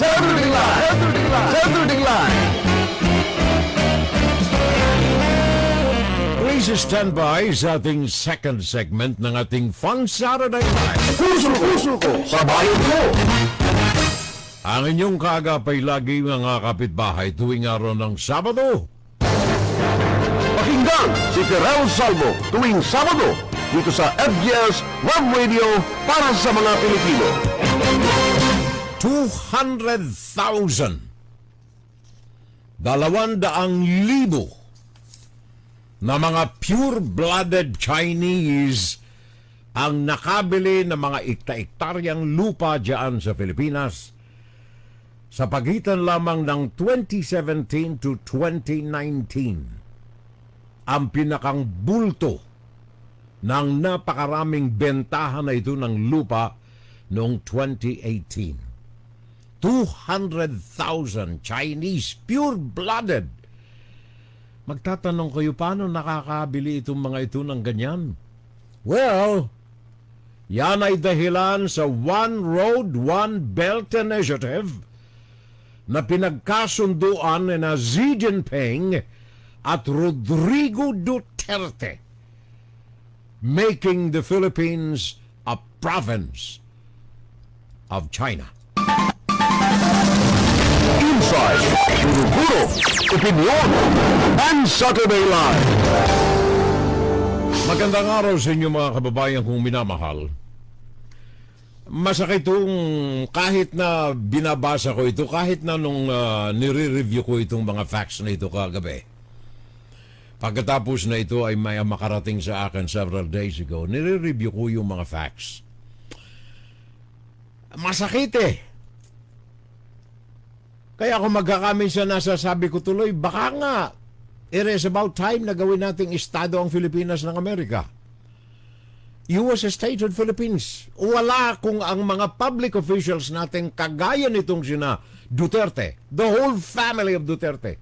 சேர்த்து விட்டீங்களா சேர்த்து விட்டீங்களா சேர்த்து விட்டீங்களா Please stand by sa ating second segment ng ating Fun Saturday Night. Puso-puso ko sa bayan ko! Ang inyong kaagapay lagi mga kapitbahay tuwing araw ng Sabado. Pakinggan si Terrell Salvo tuwing Sabado dito sa FGS Web Radio para sa mga Pilipino. 200,000 dalawandaang libo na mga pure-blooded Chinese ang nakabili ng mga ikta-iktaryang lupa dyan sa Pilipinas sa pagitan lamang ng 2017 to 2019 ang pinakang bulto ng napakaraming bentahan na ito ng lupa noong 2018. 200,000 Chinese, pure-blooded. Magtatanong kayo, paano nakakabili itong mga ito ng ganyan? Well, yan ay dahilan sa One Road, One Belt Initiative na pinagkasunduan na Xi Jinping at Rodrigo Duterte, making the Philippines a province of China. Insight, Guro-guro, Opinion, and Saturday Live. Magandang araw sa inyo mga kababayan kong minamahal. Masakit itong kahit na binabasa ko ito, kahit na nung uh, nire-review ko itong mga facts na ito kagabi. Pagkatapos na ito ay may makarating sa akin several days ago, nire-review ko yung mga facts. Masakit eh kaya kung magkakamit sa nasasabi ko tuloy, baka nga, it is about time na gawin nating estado ang Pilipinas ng Amerika. US state of Philippines. Wala kung ang mga public officials natin kagaya nitong sina Duterte, the whole family of Duterte,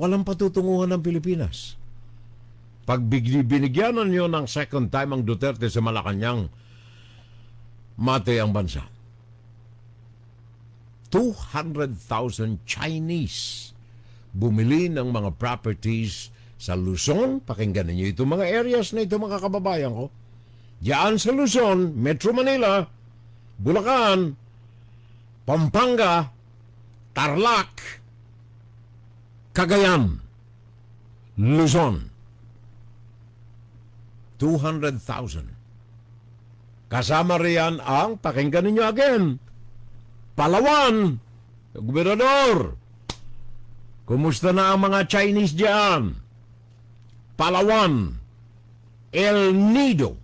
walang patutunguhan ng Pilipinas. Pag binigyan ninyo ng second time ang Duterte sa Malacanang, mate ang bansa. 200,000 Chinese bumili ng mga properties sa Luzon. Pakinggan niyo itong mga areas na ito mga kababayan ko. Diyan sa Luzon, Metro Manila, Bulacan, Pampanga, Tarlac, Cagayan, Luzon. 200,000. Kasama riyan ang, pakinggan ninyo again, Palawan, Gobernador, kumusta na ang mga Chinese diyan? Palawan, El Nido,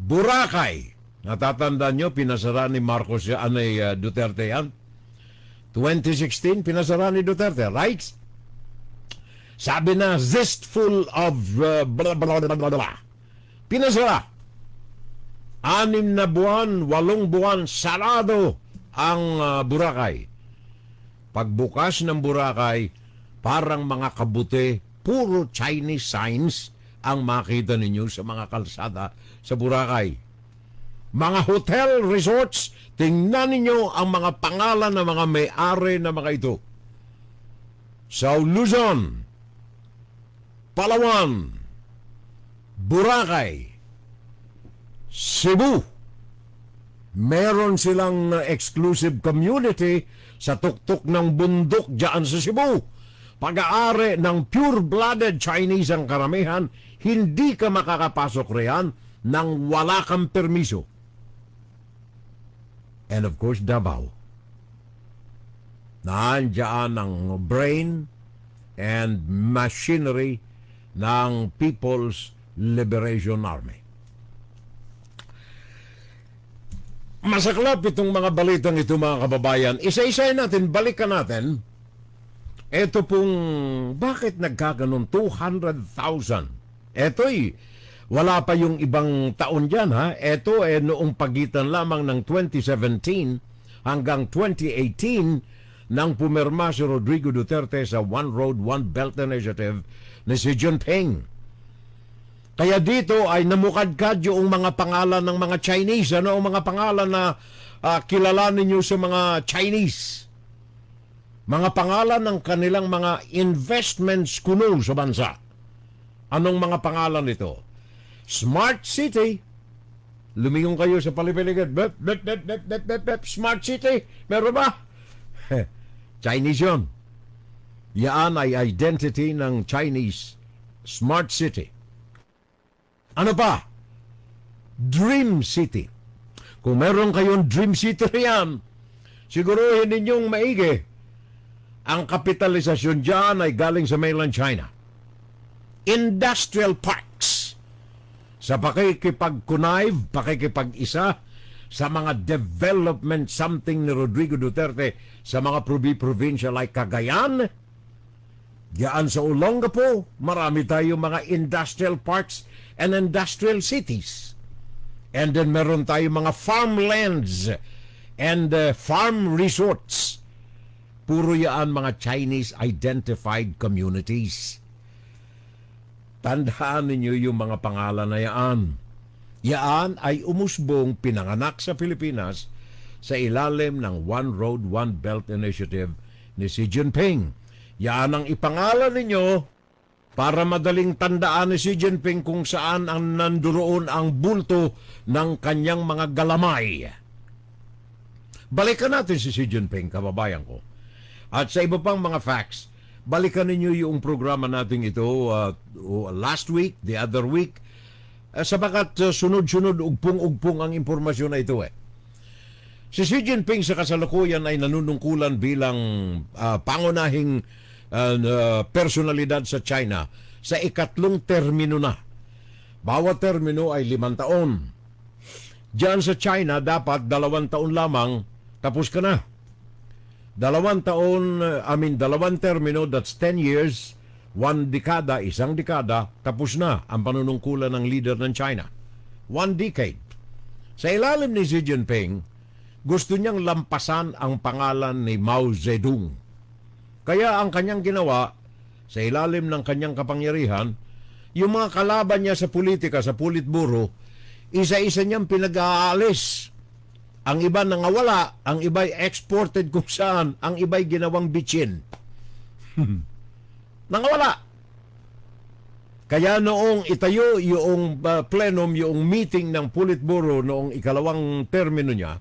Boracay. Natatandaan nyo, pinasara ni Marcos, ano, uh, Duterte yan. 2016, pinasara ni Duterte, right? Sabi na, zestful of uh, blah, blah, blah, blah, blah. Pinasara anim na buwan, walong buwan, salado ang uh, Boracay. Pagbukas ng Boracay, parang mga kabuti, puro Chinese signs ang makita ninyo sa mga kalsada sa Boracay. Mga hotel, resorts, tingnan ninyo ang mga pangalan ng mga may-ari na mga ito. Sa Luzon, Palawan, Boracay, Cebu. Meron silang uh, exclusive community sa tuktok ng bundok dyan sa Cebu. Pag-aari ng pure-blooded Chinese ang karamihan, hindi ka makakapasok riyan nang wala kang permiso. And of course, Davao. Naandyan ang brain and machinery ng People's Liberation Army. Masaklap itong mga balitang ito mga kababayan. Isa-isayin natin, balikan natin. Ito pong, bakit nagkaganon 200,000? Ito'y, wala pa yung ibang taon dyan ha. Ito eh noong pagitan lamang ng 2017 hanggang 2018 nang pumirma si Rodrigo Duterte sa One Road, One Belt Initiative ni si Jinping. Kaya dito ay namukadkad yung mga pangalan ng mga Chinese, ano ang mga pangalan na uh, ah, kilalanin niyo sa mga Chinese. Mga pangalan ng kanilang mga investments kuno sa bansa. Anong mga pangalan nito? Smart City. Lumingong kayo sa palipaligid. Bep, bep, bep, bep, bep, bep, bep. Smart City. Meron ba? Chinese yon. Yan ay identity ng Chinese Smart City. Ano pa? Dream City. Kung meron kayong Dream City riyan, siguruhin ninyong maigi ang kapitalisasyon dyan ay galing sa mainland China. Industrial parks sa pakikipag-connive, pakikipag-isa sa mga development something ni Rodrigo Duterte sa mga probi-provincia like Cagayan, Diyan sa Ulongapo, marami tayong mga industrial parks and industrial cities. And then meron tayo mga farmlands and uh, farm resorts. Puro yaan mga Chinese identified communities. Tandaan ninyo yung mga pangalan na yaan. Yaan ay umusbong pinanganak sa Pilipinas sa ilalim ng One Road, One Belt Initiative ni Xi Jinping. Yan ang ipangalan ninyo para madaling tandaan ni Xi Jinping kung saan ang nanduroon ang bulto ng kanyang mga galamay. Balikan natin si Xi Jinping, kababayan ko. At sa iba pang mga facts, balikan ninyo yung programa natin ito uh, uh, last week, the other week, uh, sabagat uh, sunod-sunod, ugpong-ugpong ang impormasyon na ito eh. Si Xi Jinping sa kasalukuyan ay nanunungkulan bilang uh, pangunahing uh, personalidad sa China sa ikatlong termino na. Bawat termino ay limang taon. Diyan sa China, dapat dalawang taon lamang, tapos ka na. Dalawang taon, I mean, dalawang termino, that's 10 years, one dekada, isang dekada, tapos na ang panunungkulan ng leader ng China. One decade. Sa ilalim ni Xi Jinping, gusto niyang lampasan ang pangalan ni Mao Zedong kaya ang kanyang ginawa sa ilalim ng kanyang kapangyarihan, yung mga kalaban niya sa politika, sa pulitburo, isa-isa niyang pinag-aalis. Ang iba nangawala, ang iba'y exported kung saan, ang iba'y ginawang bitchin. Hmm. nangawala. Kaya noong itayo yung uh, plenum, yung meeting ng Politburo noong ikalawang termino niya,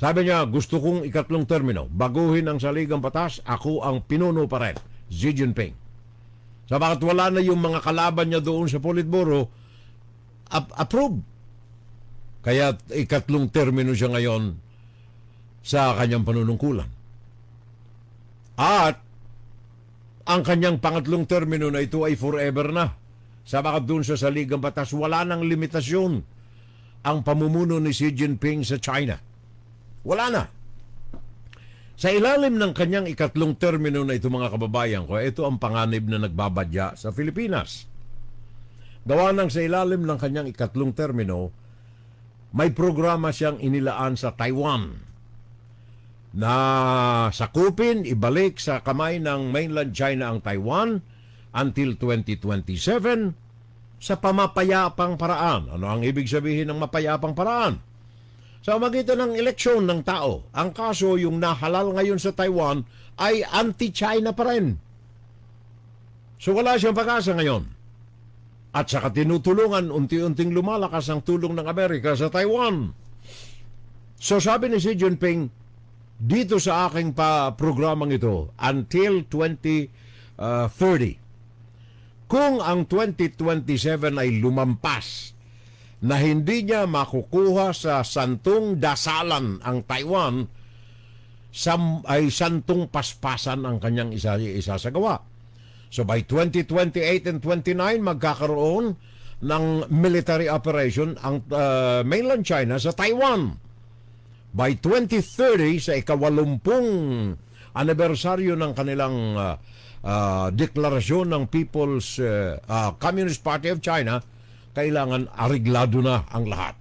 sabi niya, gusto kong ikatlong termino. Baguhin ang saligang batas, ako ang pinuno pa rin. Xi Jinping. Sabagat wala na yung mga kalaban niya doon sa Politburo, ap- approve. Kaya ikatlong termino siya ngayon sa kanyang panunungkulan. At ang kanyang pangatlong termino na ito ay forever na. Sabagat doon sa saligang batas, wala nang limitasyon ang pamumuno ni Xi Jinping sa China wala na. Sa ilalim ng kanyang ikatlong termino na ito mga kababayan ko, ito ang panganib na nagbabadya sa Pilipinas. Gawa ng sa ilalim ng kanyang ikatlong termino, may programa siyang inilaan sa Taiwan na sakupin, ibalik sa kamay ng mainland China ang Taiwan until 2027 sa pamapayapang paraan. Ano ang ibig sabihin ng mapayapang paraan? sa magitan ng eleksyon ng tao. Ang kaso, yung nahalal ngayon sa Taiwan ay anti-China pa rin. So wala siyang pag-asa ngayon. At saka tinutulungan, unti-unting lumalakas ang tulong ng Amerika sa Taiwan. So sabi ni Xi Jinping, dito sa aking pa programang ito, until 2030, uh, kung ang 2027 ay lumampas na hindi niya makukuha sa santong dasalan ang Taiwan sam, ay santong paspasan ang kanyang isa, isa So by 2028 and 29 magkakaroon ng military operation ang uh, mainland China sa Taiwan. By 2030 sa ikawalumpung anibersaryo ng kanilang uh, uh, deklarasyon ng People's uh, uh, Communist Party of China, kailangan ariglado na ang lahat.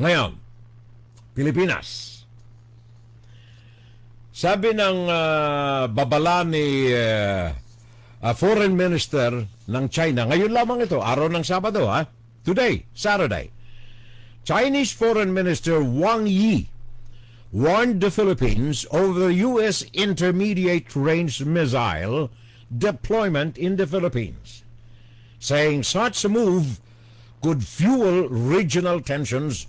Ngayon, Pilipinas. Sabi ng uh, babala ni uh, uh, Foreign Minister ng China, ngayon lamang ito, araw ng Sabado ha, today, Saturday. Chinese Foreign Minister Wang Yi warned the Philippines over the U.S. intermediate range missile deployment in the Philippines saying such a move could fuel regional tensions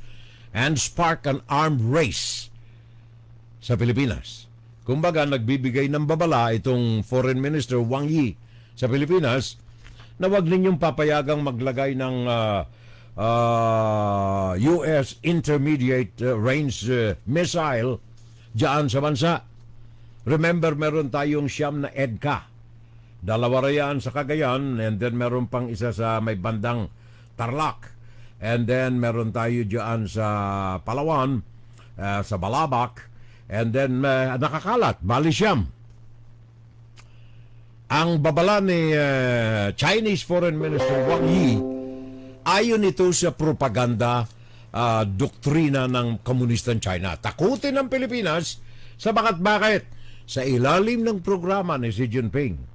and spark an armed race sa Pilipinas. Kumbaga, nagbibigay ng babala itong Foreign Minister Wang Yi sa Pilipinas na wag ninyong papayagang maglagay ng uh, ah, ah, uh, US Intermediate eh, Range uh, Missile diyan sa bansa. Remember, meron tayong siyam na EDCA Dalawa rayaan sa Cagayan and then meron pang isa sa may bandang Tarlac. And then meron tayo dyan sa Palawan, uh, sa Balabac. And then uh, nakakalat, Balisyam. Ang babala ni uh, Chinese Foreign Minister Wang Yi, ayon ito sa propaganda uh, doktrina ng komunistang China. Takutin ang Pilipinas sa bakit bakit sa ilalim ng programa ni Xi Jinping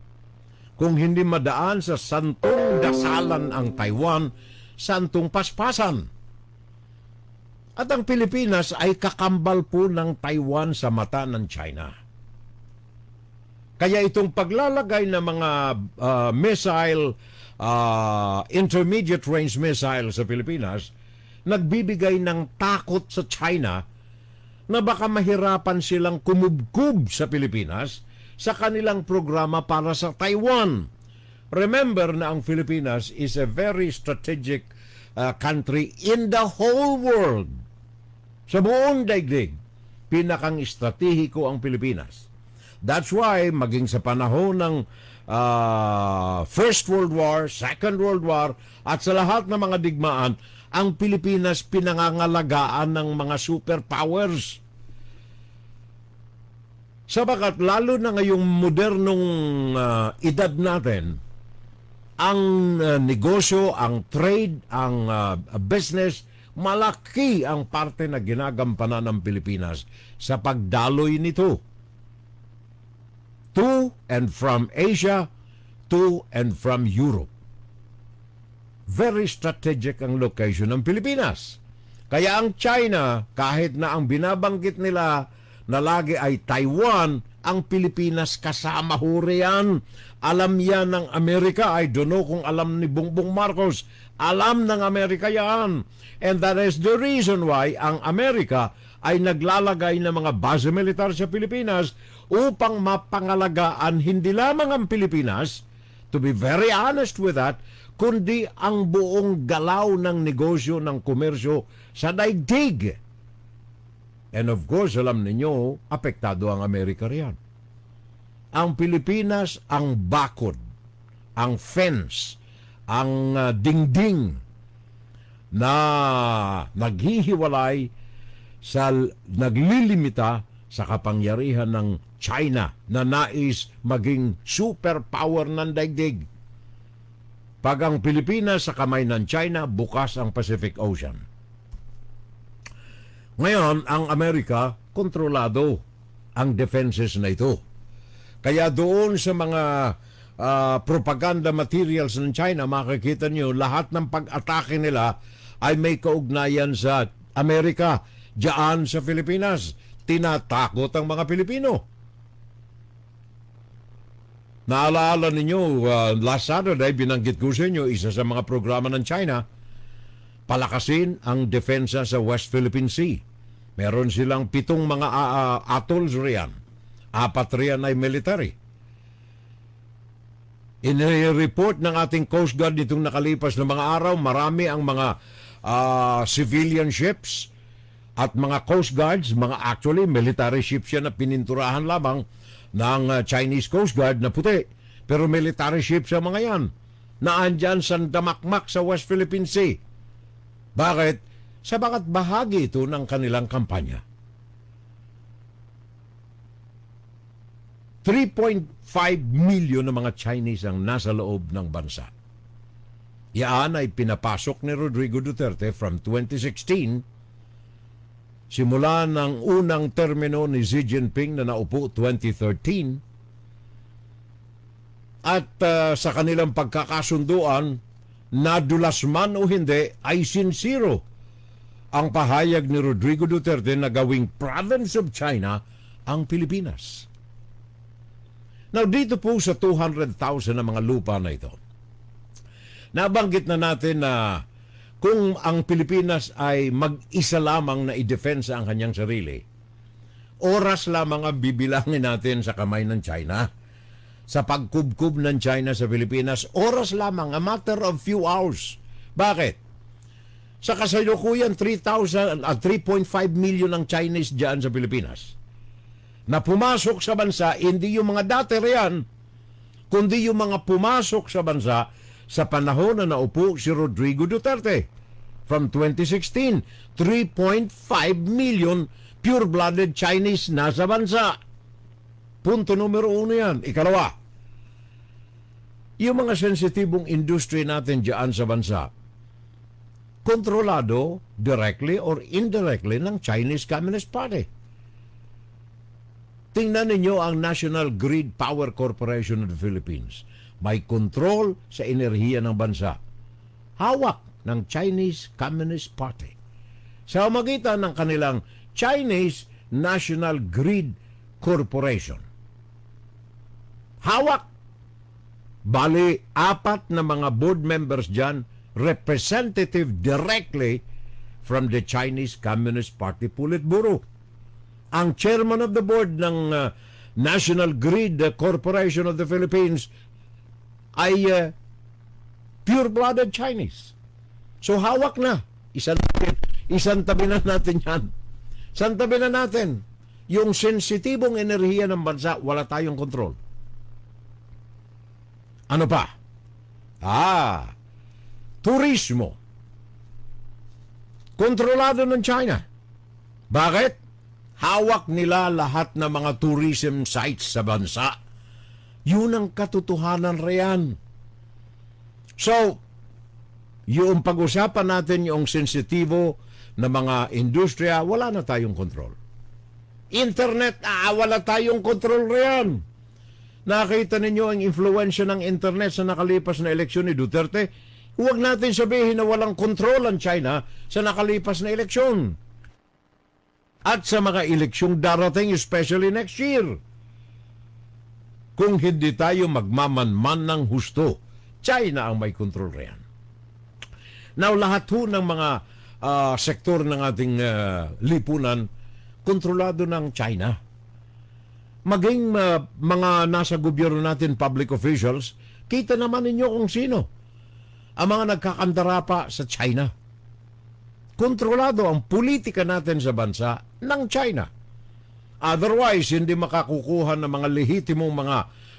kung hindi madaan sa santong dasalan ang Taiwan, santong paspasan. At ang Pilipinas ay kakambal po ng Taiwan sa mata ng China. Kaya itong paglalagay ng mga uh, missile, uh, intermediate range missile sa Pilipinas, nagbibigay ng takot sa China na baka mahirapan silang kumubkub sa Pilipinas – sa kanilang programa para sa Taiwan. Remember na ang Pilipinas is a very strategic uh, country in the whole world. Sa buong daigdig, pinakang estratehiko ang Pilipinas. That's why maging sa panahon ng uh, First World War, Second World War at sa lahat ng mga digmaan, ang Pilipinas pinangangalagaan ng mga superpowers. powers Sabagat lalo na ngayong modernong uh, edad natin, ang uh, negosyo, ang trade, ang uh, business, malaki ang parte na ginagampanan ng Pilipinas sa pagdaloy nito. To and from Asia, to and from Europe. Very strategic ang location ng Pilipinas. Kaya ang China, kahit na ang binabanggit nila na lagi ay Taiwan, ang Pilipinas kasama ho riyan. Alam yan ng Amerika. I don't know kung alam ni Bongbong Marcos. Alam ng Amerika yan. And that is the reason why ang Amerika ay naglalagay ng mga base militar sa Pilipinas upang mapangalagaan hindi lamang ang Pilipinas, to be very honest with that, kundi ang buong galaw ng negosyo ng komersyo sa daigdig. And of course, alam ninyo, apektado ang Amerika riyan. Ang Pilipinas ang bakod, ang fence, ang uh, dingding na naghihiwalay sa naglilimita sa kapangyarihan ng China na nais maging superpower ng daigdig. Pag ang Pilipinas sa kamay ng China, bukas ang Pacific Ocean. Ngayon, ang Amerika, kontrolado ang defenses na ito. Kaya doon sa mga uh, propaganda materials ng China, makikita nyo lahat ng pag-atake nila ay may kaugnayan sa Amerika, diyan sa Pilipinas. Tinatakot ang mga Pilipino. Naalala ninyo, uh, last Saturday, binanggit ko sa inyo, isa sa mga programa ng China, palakasin ang depensa sa West Philippine Sea Meron silang pitong mga uh, atols riyan. Apat riyan ay military. In a report ng ating Coast Guard nitong nakalipas na mga araw, marami ang mga uh, civilian ships at mga Coast Guards, mga actually military ships yan na pininturahan lamang ng uh, Chinese Coast Guard na puti. Pero military ships ang mga yan na andyan sa damakmak sa West Philippine Sea. Bakit? sabagat bahagi ito ng kanilang kampanya. 3.5 milyon ng mga Chinese ang nasa loob ng bansa. Yaan ay pinapasok ni Rodrigo Duterte from 2016 simula ng unang termino ni Xi Jinping na naupo 2013 at uh, sa kanilang pagkakasunduan nadulasman o hindi ay sinsiro ang pahayag ni Rodrigo Duterte na gawing province of China ang Pilipinas. Now dito po sa 200,000 na mga lupa na ito, nabanggit na natin na kung ang Pilipinas ay mag-isa lamang na i idepensa ang kanyang sarili, oras lamang ang bibilangin natin sa kamay ng China. Sa pagkubkub ng China sa Pilipinas, oras lamang, a matter of few hours. Bakit? Sa kasalukuyan, 3,000 at 3.5 million ang Chinese dyan sa Pilipinas na pumasok sa bansa, hindi yung mga dati riyan, kundi yung mga pumasok sa bansa sa panahon na naupo si Rodrigo Duterte. From 2016, 3.5 million pure-blooded Chinese nasa bansa. Punto numero uno yan. Ikalawa, yung mga sensitibong industry natin dyan sa bansa, kontrolado directly or indirectly ng Chinese Communist Party. Tingnan ninyo ang National Grid Power Corporation of the Philippines. May control sa enerhiya ng bansa. Hawak ng Chinese Communist Party. Sa magitan ng kanilang Chinese National Grid Corporation. Hawak! Bali, apat na mga board members dyan representative directly from the Chinese Communist Party Politburo. Ang chairman of the board ng uh, National Grid Corporation of the Philippines ay uh, pure-blooded Chinese. So hawak na. Isang tabi, isang tabi na natin yan. Isang tabi na natin. Yung sensitibong enerhiya ng bansa, wala tayong control. Ano pa? Ah, turismo kontrolado ng China. Bakit? Hawak nila lahat ng mga tourism sites sa bansa. Yun ang katotohanan riyan. So, yung pag-usapan natin yung sensitibo na mga industriya, wala na tayong control. Internet, ah, wala tayong control riyan. Nakita ninyo ang influensya ng internet sa nakalipas na eleksyon ni Duterte, Huwag natin sabihin na walang kontrol ang China sa nakalipas na eleksyon. At sa mga eleksyong darating, especially next year. Kung hindi tayo magmamanman ng husto, China ang may kontrol riyan. Now, lahat ho ng mga uh, sektor ng ating uh, lipunan, kontrolado ng China. Maging uh, mga nasa gobyerno natin, public officials, kita naman ninyo kung sino ang mga nagkakandarapa sa China. Kontrolado ang politika natin sa bansa ng China. Otherwise, hindi makakukuha ng mga lehitimong mga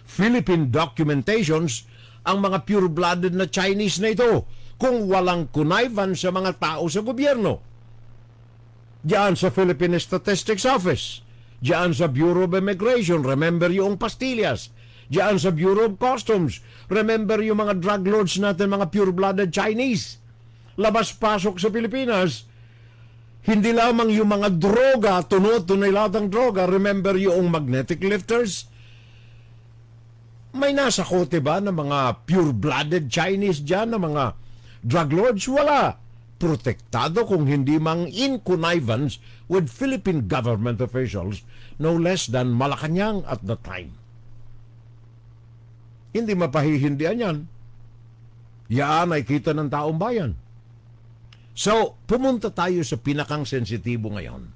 Philippine documentations ang mga pure-blooded na Chinese na ito kung walang kunaivan sa mga tao sa gobyerno. Diyan sa Philippine Statistics Office. Diyan sa Bureau of Immigration. Remember yung pastillas diyan sa Bureau of Customs. Remember yung mga drug lords natin, mga pure-blooded Chinese. Labas-pasok sa Pilipinas. Hindi lamang yung mga droga, tunot tunay latang droga. Remember yung magnetic lifters? May nasa kote ba ng mga pure-blooded Chinese dyan, ng mga drug lords? Wala protektado kung hindi mang in connivance with Philippine government officials no less than Malacanang at the time. Hindi mapahihindihan yan. Yaan ay kita ng taong bayan. So, pumunta tayo sa pinakang sensitibo ngayon.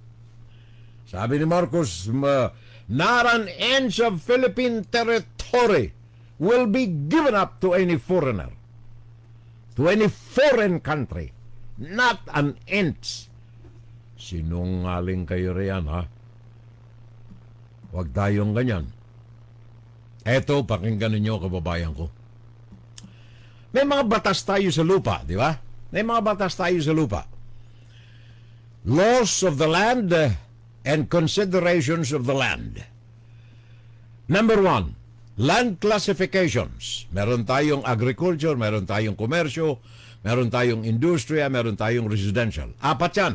Sabi ni Marcos, Naran ends of Philippine territory will be given up to any foreigner, to any foreign country, not an inch. Sinungaling kayo riyan, ha? Huwag tayong ganyan. Eto, pakinggan ninyo kababayan ko. May mga batas tayo sa lupa, di ba? May mga batas tayo sa lupa. Laws of the land eh, and considerations of the land. Number one, land classifications. Meron tayong agriculture, meron tayong komersyo, meron tayong industriya, meron tayong residential. Apat yan.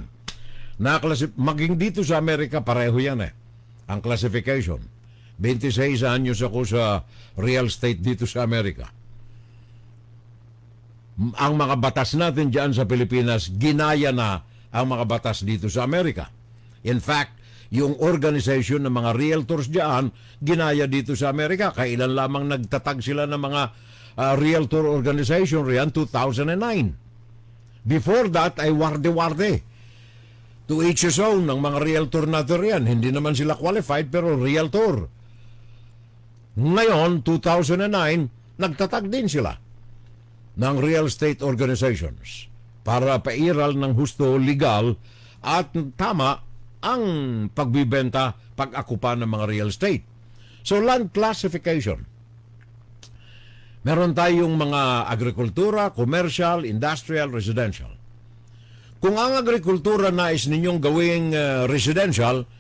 Naklasif- maging dito sa Amerika, pareho yan eh. Ang classification. 26 anyos ako sa real estate dito sa Amerika. Ang mga batas natin dyan sa Pilipinas, ginaya na ang mga batas dito sa Amerika. In fact, yung organization ng mga realtors dyan, ginaya dito sa Amerika. Kailan lamang nagtatag sila ng mga uh, realtor organization riyan, 2009. Before that, ay warde-warde. To each his own ng mga realtor natin riyan. Hindi naman sila qualified pero realtor. Ngayon, 2009, nagtatag din sila ng real estate organizations para pairal ng husto legal at tama ang pagbibenta, pag-akupa ng mga real estate. So, land classification. Meron tayong mga agrikultura, commercial, industrial, residential. Kung ang agrikultura nais ninyong gawing uh, residential,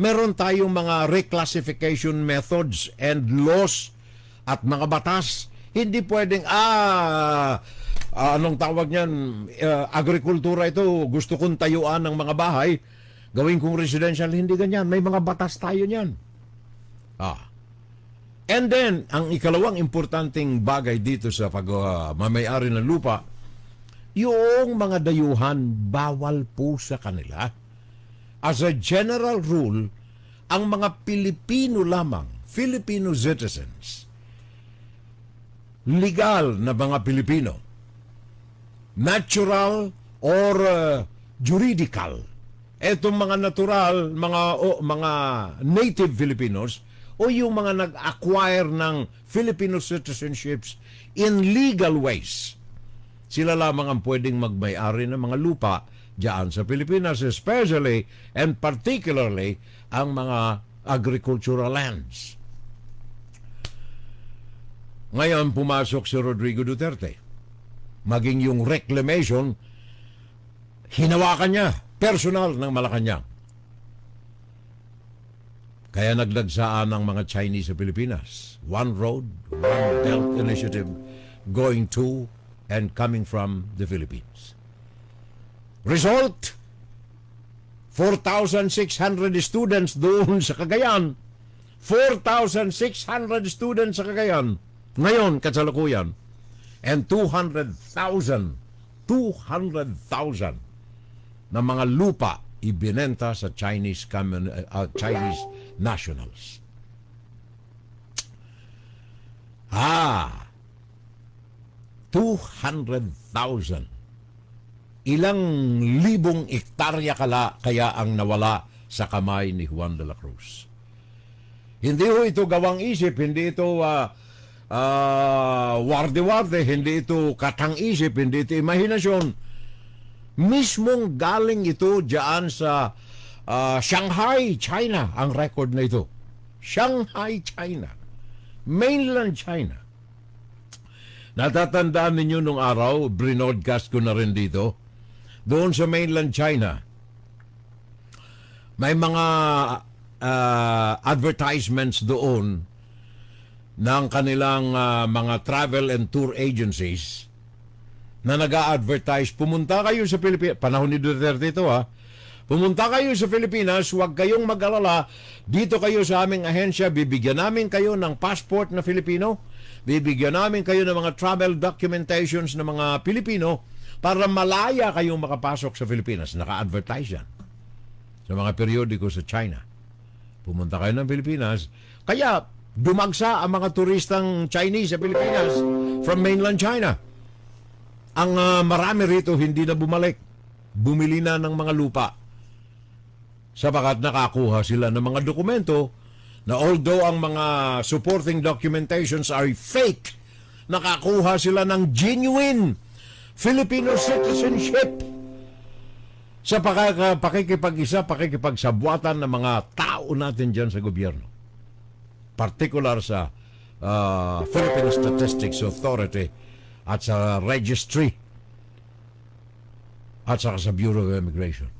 meron tayong mga reclassification methods and laws at mga batas. Hindi pwedeng, ah, ah anong tawag niyan, uh, agrikultura ito, gusto kong tayuan ng mga bahay, gawin kong residential, hindi ganyan. May mga batas tayo niyan. Ah. And then, ang ikalawang importanteng bagay dito sa pagmamayari ah, uh, ng lupa, yung mga dayuhan, bawal po sa kanila as a general rule, ang mga Pilipino lamang, Filipino citizens, legal na mga Pilipino, natural or uh, juridical. Etong mga natural, mga o, mga native Filipinos o yung mga nag-acquire ng Filipino citizenships in legal ways. Sila lamang ang pwedeng magmay-ari ng mga lupa diyan sa Pilipinas, especially and particularly ang mga agricultural lands. Ngayon pumasok si Rodrigo Duterte. Maging yung reclamation, hinawakan niya, personal ng Malacanang. Kaya naglagsaan ang mga Chinese sa Pilipinas. One road, one belt initiative going to and coming from the Philippines. Result, 4,600 students doon sa Cagayan. 4,600 students sa Cagayan. Ngayon, katsalukuyan. And 200,000, 200,000 na mga lupa ibinenta sa Chinese, commun, uh, uh Chinese nationals. Ah! 200,000 ilang libong ektarya kala kaya ang nawala sa kamay ni Juan de la Cruz. Hindi ho ito gawang isip, hindi ito uh, uh, warde-warde, hindi ito katang isip, hindi ito imahinasyon. Mismong galing ito diyan sa uh, Shanghai, China, ang record na ito. Shanghai, China. Mainland China. Natatandaan ninyo nung araw, brinodcast ko na rin dito, doon sa mainland China, may mga uh, advertisements doon ng kanilang uh, mga travel and tour agencies na nag advertise pumunta kayo sa Pilipinas, panahon ni Duterte ito ha, ah. pumunta kayo sa Pilipinas, huwag kayong mag-alala, dito kayo sa aming ahensya, bibigyan namin kayo ng passport na Filipino, bibigyan namin kayo ng mga travel documentations ng mga Pilipino, para malaya kayong makapasok sa Pilipinas. Naka-advertise yan sa mga periodiko sa China. Pumunta kayo ng Pilipinas. Kaya dumagsa ang mga turistang Chinese sa Pilipinas from mainland China. Ang uh, marami rito hindi na bumalik. Bumili na ng mga lupa. sabagat nakakuha sila ng mga dokumento na although ang mga supporting documentations are fake, nakakuha sila ng genuine Filipino citizenship sa pakaka, pakikipag-isa, pakikipagsabwatan ng mga tao natin dyan sa gobyerno. Particular sa uh, Philippine Statistics Authority at sa Registry at saka sa Bureau of Immigration.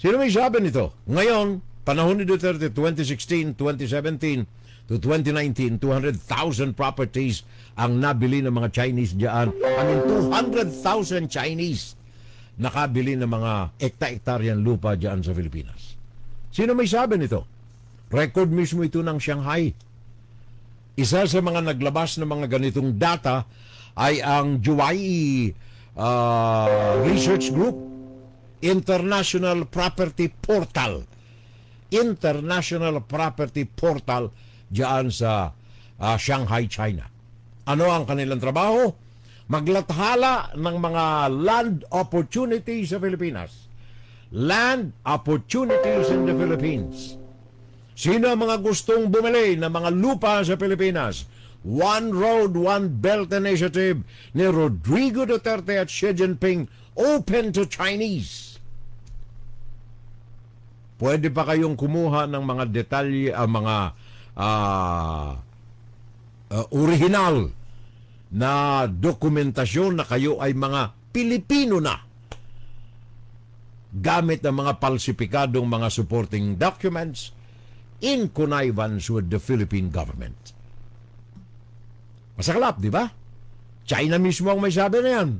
Sino may sabi nito? Ngayon, panahon ni Duterte 2016, 2017, to 2019, 200,000 properties ang nabili ng mga Chinese diyan. I mean, 200,000 Chinese nakabili ng mga ekta-ektaryan lupa diyan sa Pilipinas. Sino may sabi nito? Record mismo ito ng Shanghai. Isa sa mga naglabas ng mga ganitong data ay ang Juwai uh, Research Group International Property Portal. International Property Portal diyan sa uh, Shanghai, China. Ano ang kanilang trabaho? Maglathala ng mga land opportunities sa Pilipinas. Land opportunities in the Philippines. Sino ang mga gustong bumili ng mga lupa sa Pilipinas? One Road, One Belt Initiative ni Rodrigo Duterte at Xi Jinping open to Chinese. Pwede pa kayong kumuha ng mga detalye, ang uh, mga uh, ah, uh, ah, original na dokumentasyon na kayo ay mga Pilipino na gamit ng mga palsipikadong mga supporting documents in connivance with the Philippine government. Masaklap, di ba? China mismo ang may sabi na yan.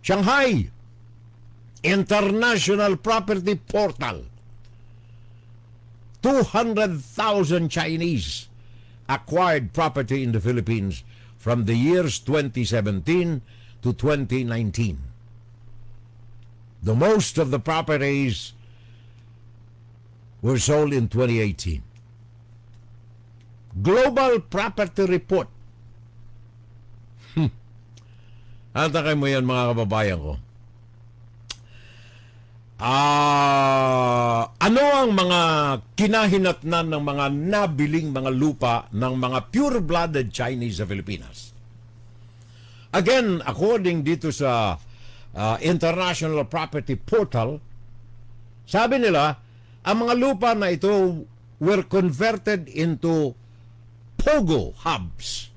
Shanghai International Property Portal 200,000 Chinese acquired property in the Philippines from the years 2017 to 2019. The most of the properties were sold in 2018. Global Property Report. Antakay mo yan mga kababayan ko. Uh, ano ang mga kinahinatnan ng mga nabiling mga lupa ng mga pure-blooded Chinese sa Pilipinas? Again, according dito sa uh, International Property Portal, sabi nila, ang mga lupa na ito were converted into pogo hubs.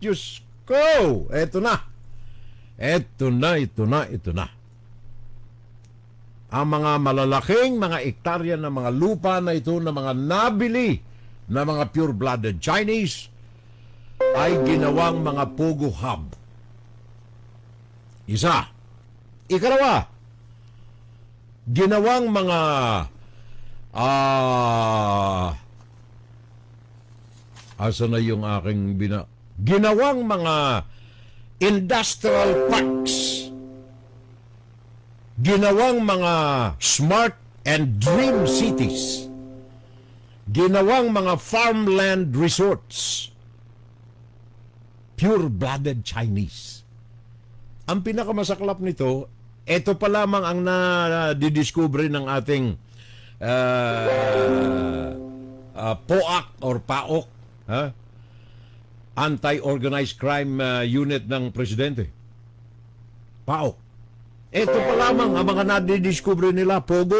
Diyos ko, Ito na. Eto na, ito na, ito na ang mga malalaking mga ektarya ng mga lupa na ito na mga nabili na mga pure-blooded Chinese ay ginawang mga pogo hub. Isa. Ikalawa, ginawang mga ah uh, asa na yung aking bina ginawang mga industrial parks ginawang mga smart and dream cities, ginawang mga farmland resorts, pure-blooded Chinese. Ang pinakamasaklap nito, ito pa lamang ang na-discover ng ating uh, ah, uh, ah, POAC or PAOK, huh? Anti-Organized Crime uh, Unit ng Presidente. PAOK. Ito pa lamang ang mga nadidiscover nila, Pogo.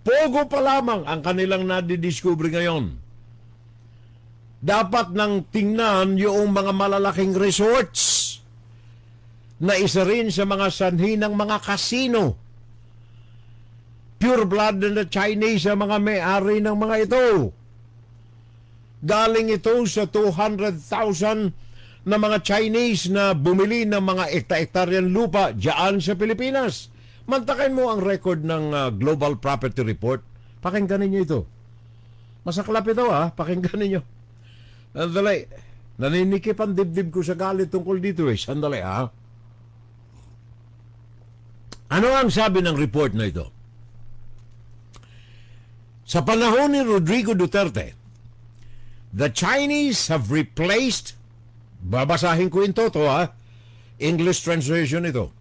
Pogo pa lamang ang kanilang nadidiscover ngayon. Dapat nang tingnan yung mga malalaking resorts na isa rin sa mga sanhi ng mga kasino. Pure blood na Chinese ang mga may-ari ng mga ito. Galing ito sa 200,000 ng mga Chinese na bumili ng mga ekta-ektaryan lupa dyan sa Pilipinas. Mantakin mo ang record ng uh, Global Property Report. Pakinggan ninyo ito. Masaklap ito ha, ah. pakinggan niyo. Sandali, naninikip ang dibdib ko sa galit tungkol dito eh. Sandali ha. Ah. Ano ang sabi ng report na ito? Sa panahon ni Rodrigo Duterte, the Chinese have replaced Babasahin ko ito to ha. English translation ito.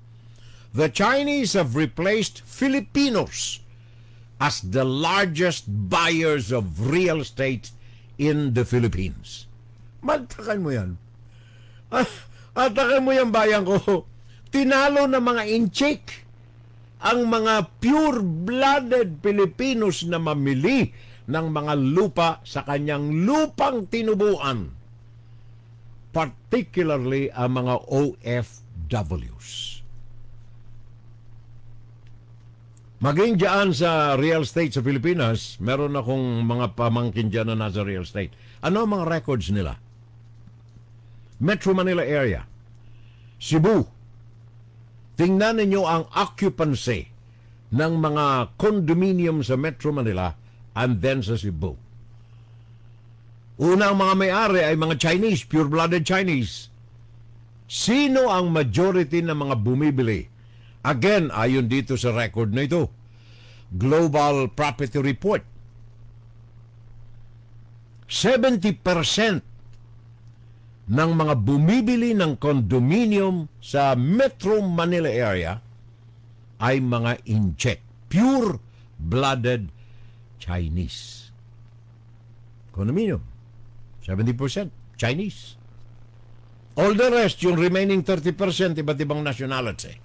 The Chinese have replaced Filipinos as the largest buyers of real estate in the Philippines. Magtakan mo yan. Ah, atakan mo yan bayan ko. Tinalo ng mga inchik ang mga pure-blooded Filipinos na mamili ng mga lupa sa kanyang lupang tinubuan particularly ang mga OFWs. Maging dyan sa real estate sa Pilipinas, meron akong mga pamangkin dyan na nasa real estate. Ano ang mga records nila? Metro Manila area, Cebu, tingnan ninyo ang occupancy ng mga condominium sa Metro Manila and then sa Cebu. Una ang mga may-ari ay mga Chinese, pure-blooded Chinese. Sino ang majority ng mga bumibili? Again, ayon dito sa record na ito. Global Property Report. 70% ng mga bumibili ng condominium sa Metro Manila area ay mga inject, pure-blooded Chinese. Condominium. 70% Chinese. All the rest, yung remaining 30%, iba't ibang nationality.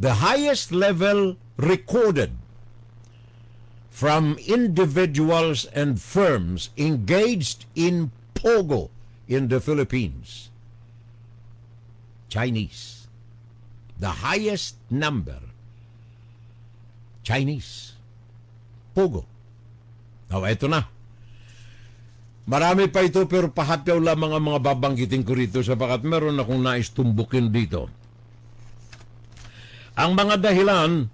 The highest level recorded from individuals and firms engaged in Pogo in the Philippines. Chinese. The highest number. Chinese. Pogo. Oh, eto na. Marami pa ito pero pahapyaw lamang ang mga babanggitin ko rito sapagat meron akong nais tumbukin dito. Ang mga dahilan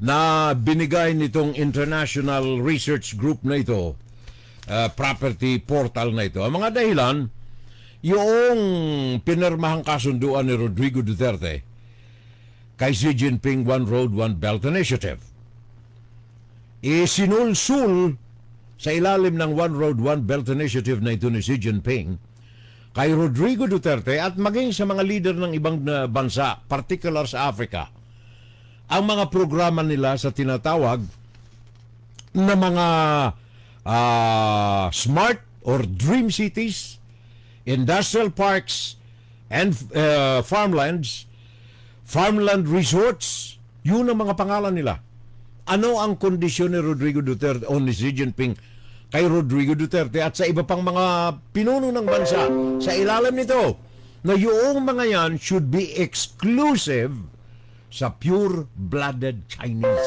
na binigay nitong International Research Group na ito, uh, property portal na ito, ang mga dahilan, yung pinirmahang kasunduan ni Rodrigo Duterte kay Xi Jinping One Road, One Belt Initiative isinulsul sa ilalim ng One Road One Belt Initiative na ito ni Xi Jinping kay Rodrigo Duterte at maging sa mga leader ng ibang uh, bansa, particular sa Africa, ang mga programa nila sa tinatawag na mga uh, smart or dream cities, industrial parks, and uh, farmlands, farmland resorts, yun ang mga pangalan nila. Ano ang kondisyon ni Rodrigo Duterte o ni Xi Jinping kay Rodrigo Duterte at sa iba pang mga pinuno ng bansa sa ilalim nito na yung mga yan should be exclusive sa pure-blooded Chinese.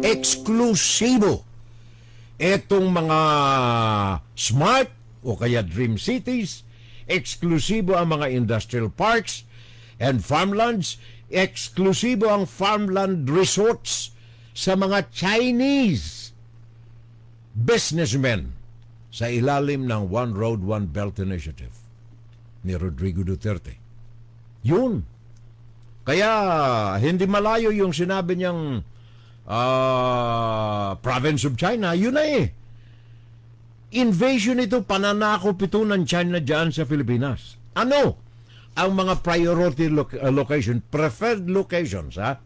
Eksklusibo. Itong mga smart o kaya dream cities, eksklusibo ang mga industrial parks and farmlands, eksklusibo ang farmland resorts sa mga Chinese businessmen sa ilalim ng One Road, One Belt Initiative ni Rodrigo Duterte. Yun. Kaya hindi malayo yung sinabi niyang uh, province of China. Yun na eh. Invasion ito, pananakop ito ng China dyan sa Pilipinas. Ano? Ang mga priority lo- location, preferred locations, ha?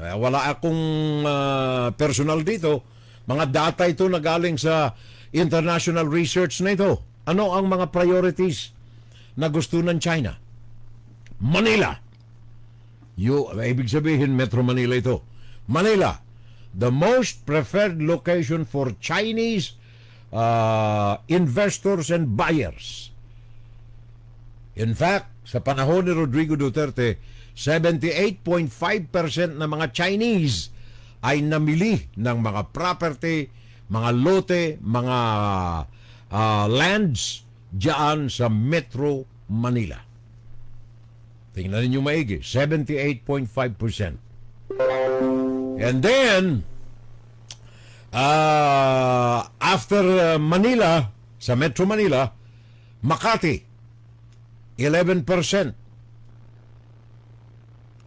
Uh, wala akong uh, personal dito. Mga data ito na galing sa international research na ito. Ano ang mga priorities na gusto ng China? Manila. You, ibig sabihin, Metro Manila ito. Manila, the most preferred location for Chinese uh, investors and buyers. In fact, sa panahon ni Rodrigo Duterte, 78.5% ng mga Chinese ay namili ng mga property, mga lote, mga uh, lands diyan sa Metro Manila. Tingnan niyo maigi, 78.5%. And then, uh, after uh, Manila, sa Metro Manila, Makati, 11%.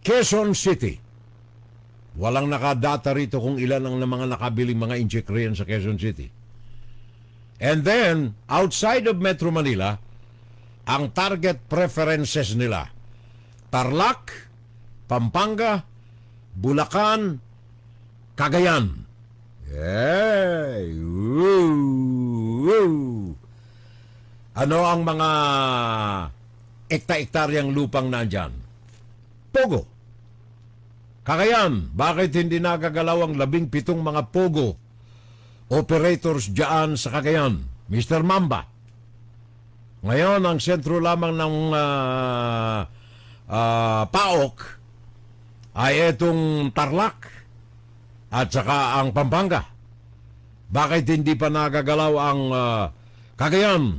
Quezon City. Walang nakadata rito kung ilan ang mga nakabiling mga injectorian sa Quezon City. And then, outside of Metro Manila, ang target preferences nila, Tarlac, Pampanga, Bulacan, Cagayan. Yay! Woo! Ano ang mga ekta-ektaryang lupang nandyan? Pogo. Kakayan, bakit hindi nagagalaw ang labing pitong mga pogo operators dyan sa Kakayan? Mr. Mamba. Ngayon, ang sentro lamang ng uh, uh, PAOK ay itong Tarlac at saka ang Pampanga. Bakit hindi pa nagagalaw ang uh, Cagayan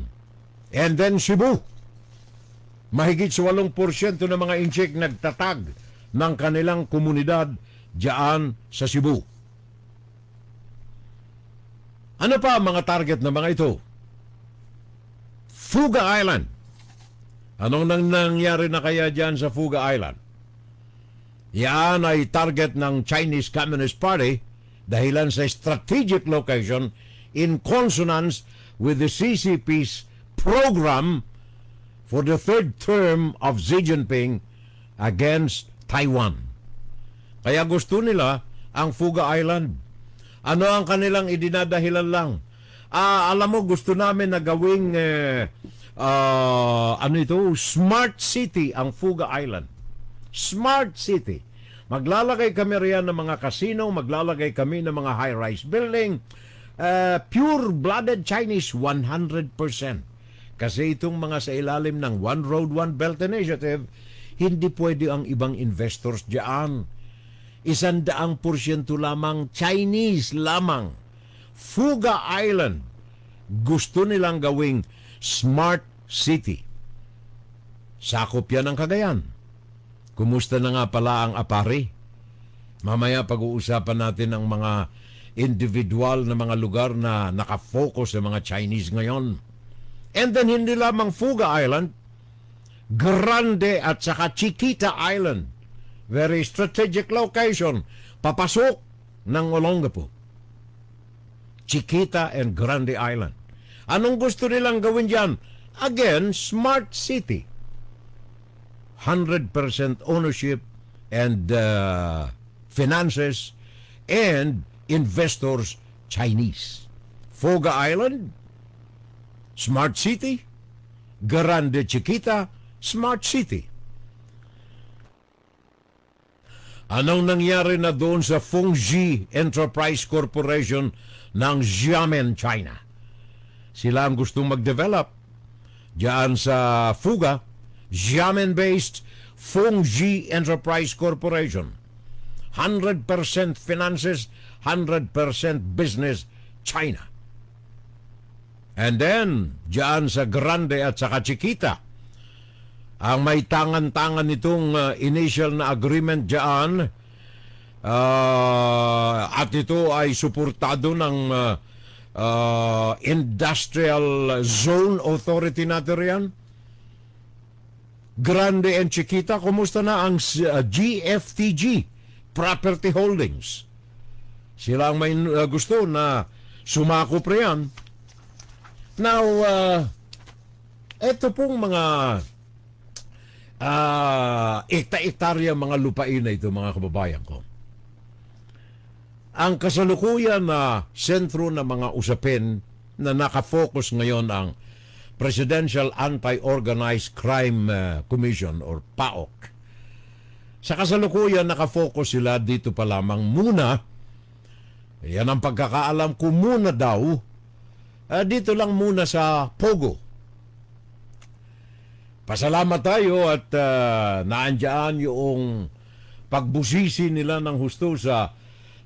and then Cebu? Mahigit sa 8% ng mga inject nagtatag ng kanilang komunidad diyan sa Cebu. Ano pa ang mga target ng mga ito? Fuga Island. Anong nang nangyari na kaya diyan sa Fuga Island? Yan ay target ng Chinese Communist Party dahilan sa strategic location in consonance with the CCP's program for the third term of Xi Jinping against Taiwan. Kaya gusto nila ang Fuga Island. Ano ang kanilang idinadahilan lang? Ah, alam mo, gusto namin na gawing eh, uh, ano ito, smart city ang Fuga Island. Smart city. Maglalagay kami riyan ng mga casino, maglalagay kami ng mga high-rise building. Uh, eh, Pure-blooded Chinese, 100%. Kasi itong mga sa ilalim ng One Road, One Belt Initiative, hindi pwede ang ibang investors diyan. Isandaang porsyento lamang Chinese lamang. Fuga Island. Gusto nilang gawing smart city. Sakop yan ang Cagayan. Kumusta na nga pala ang apari? Mamaya pag-uusapan natin ang mga individual na mga lugar na nakafocus sa mga Chinese ngayon. And then hindi lamang Fuga Island, Grande at saka Chiquita Island. Very strategic location. Papasok ng Olongapo. Chiquita and Grande Island. Anong gusto nilang gawin dyan? Again, smart city. 100% ownership and uh, finances and investors Chinese. Foga Island, Smart City, Grande Chiquita, smart city. Anong nangyari na doon sa Fengji Enterprise Corporation ng Xiamen, China? Sila ang gustong mag-develop diyan sa Fuga, Xiamen-based Fengji Enterprise Corporation. 100% finances, 100% business, China. And then, diyan sa Grande at saka Chiquita, ang may tangan-tangan nitong uh, initial na agreement diyan uh, at ito ay suportado ng uh, uh, Industrial Zone Authority natin riyan. Grande and Chiquita, kumusta na ang uh, GFTG, Property Holdings? Sila ang may uh, gusto na sumako pa yan. Now, uh, ito pong mga uh, ah, ekta-ektarya mga lupain na ito mga kababayan ko. Ang kasalukuyan na sentro ng mga usapin na nakafocus ngayon ang Presidential Anti-Organized Crime eh, Commission or PAOC. Sa kasalukuyan, nakafocus sila dito pa lamang muna. Yan ang pagkakaalam ko muna daw. Uh, dito lang muna sa Pogo Pasalamat tayo at uh, naandyan yung pagbusisi nila ng husto sa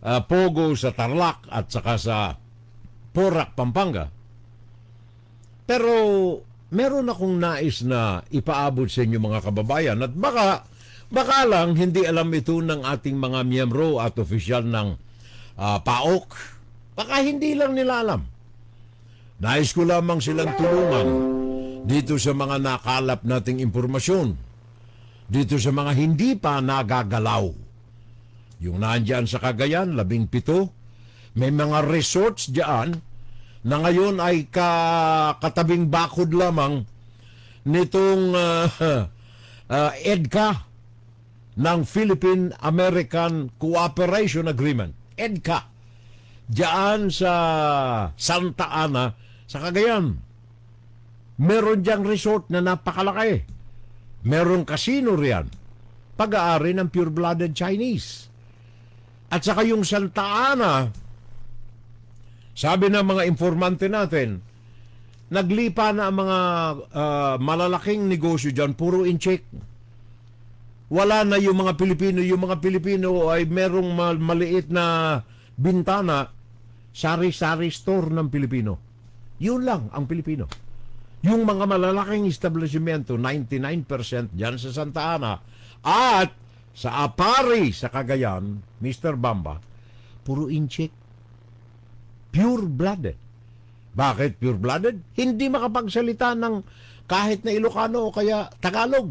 uh, Pogo, sa Tarlac at saka sa Porac, Pampanga. Pero meron akong nais na ipaabot sa inyo mga kababayan at baka baka lang hindi alam ito ng ating mga miyembro at official ng uh, PAOK. Baka hindi lang nila alam. Nais ko lamang silang tulungan dito sa mga nakalap nating impormasyon, dito sa mga hindi pa nagagalaw. Yung nandyan sa Cagayan, labing pito, may mga resorts dyan na ngayon ay ka, katabing bakod lamang nitong uh, uh, EDCA ng Philippine-American Cooperation Agreement. EDCA. Diyan sa Santa Ana, sa Cagayan. Meron diyang resort na napakalaki. Meron casino riyan. Pag-aari ng pure-blooded Chinese. At saka yung Santa Ana, sabi ng mga informante natin, naglipa na ang mga uh, malalaking negosyo dyan, puro in check. Wala na yung mga Pilipino. Yung mga Pilipino ay merong maliit na bintana, sari-sari store ng Pilipino. Yun lang ang Pilipino yung mga malalaking establishmento, 99% dyan sa Santa Ana. At sa Apari, sa Cagayan, Mr. Bamba, puro incheck. Pure-blooded. Bakit pure-blooded? Hindi makapagsalita ng kahit na Ilocano o kaya Tagalog.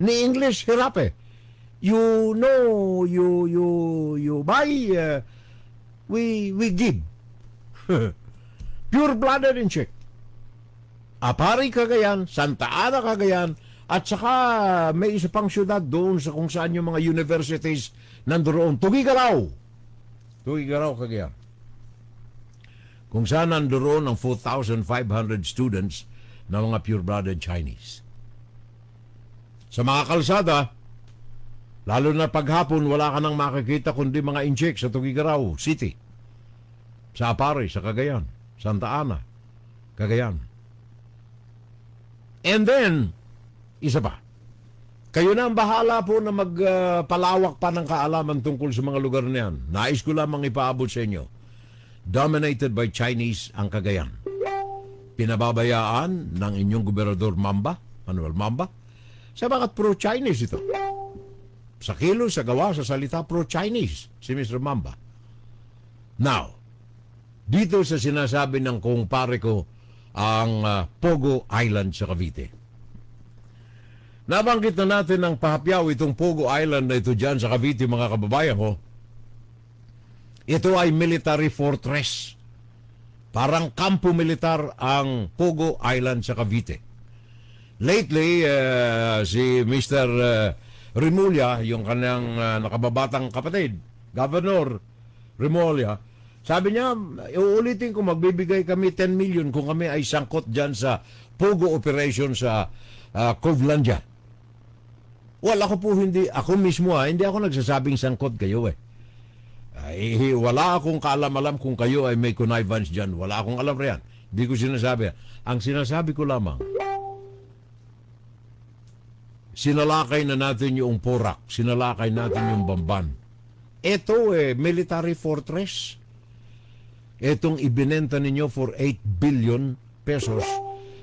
Ni English, hirap eh. You know, you, you, you buy, uh, we, we give. pure-blooded incheck. Apari, Cagayan, Santa Ana, Cagayan, at saka may isa pang syudad doon sa kung saan yung mga universities nandoon. Tugigaraw. Tugigaraw, Cagayan. Kung saan nandoon ang 4,500 students na mga pure-blooded Chinese. Sa mga kalsada, lalo na paghapon, wala ka nang makikita kundi mga injek sa Tugigaraw City. Sa Apari, sa Cagayan, Santa Ana, Cagayan. And then, isa pa. Kayo na ang bahala po na magpalawak uh, pa ng kaalaman tungkol sa mga lugar na yan. Nais ko lamang ipaabot sa inyo. Dominated by Chinese ang Cagayan. Pinababayaan ng inyong gobernador Mamba, Manuel Mamba, sa bakit pro-Chinese ito. Sa kilo, sa gawa, sa salita, pro-Chinese si Mr. Mamba. Now, dito sa sinasabi ng kumpare ko, ang uh, Pogo Island sa Cavite. Nabanggit na natin ng pahapyaw itong Pogo Island na ito dyan sa Cavite mga kababayan ko. Ito ay military fortress. Parang kampo militar ang Pogo Island sa Cavite. Lately, uh, si Mr. Uh, eh, Rimulya, yung kanyang uh, nakababatang kapatid, Governor Rimulya, sabi niya, uulitin ko, magbibigay kami 10 million kung kami ay sangkot dyan sa Pogo operation sa uh, ah, Covlandia. Well, ako po hindi, ako mismo ah, hindi ako nagsasabing sangkot kayo eh. Ay, ah, eh, eh, wala akong kaalam-alam kung kayo ay may connivance dyan. Wala akong alam riyan. Hindi ko sinasabi. Ang sinasabi ko lamang, sinalakay na natin yung Porak, sinalakay natin yung Bamban. Ito eh, military fortress itong ibinenta ninyo for 8 billion pesos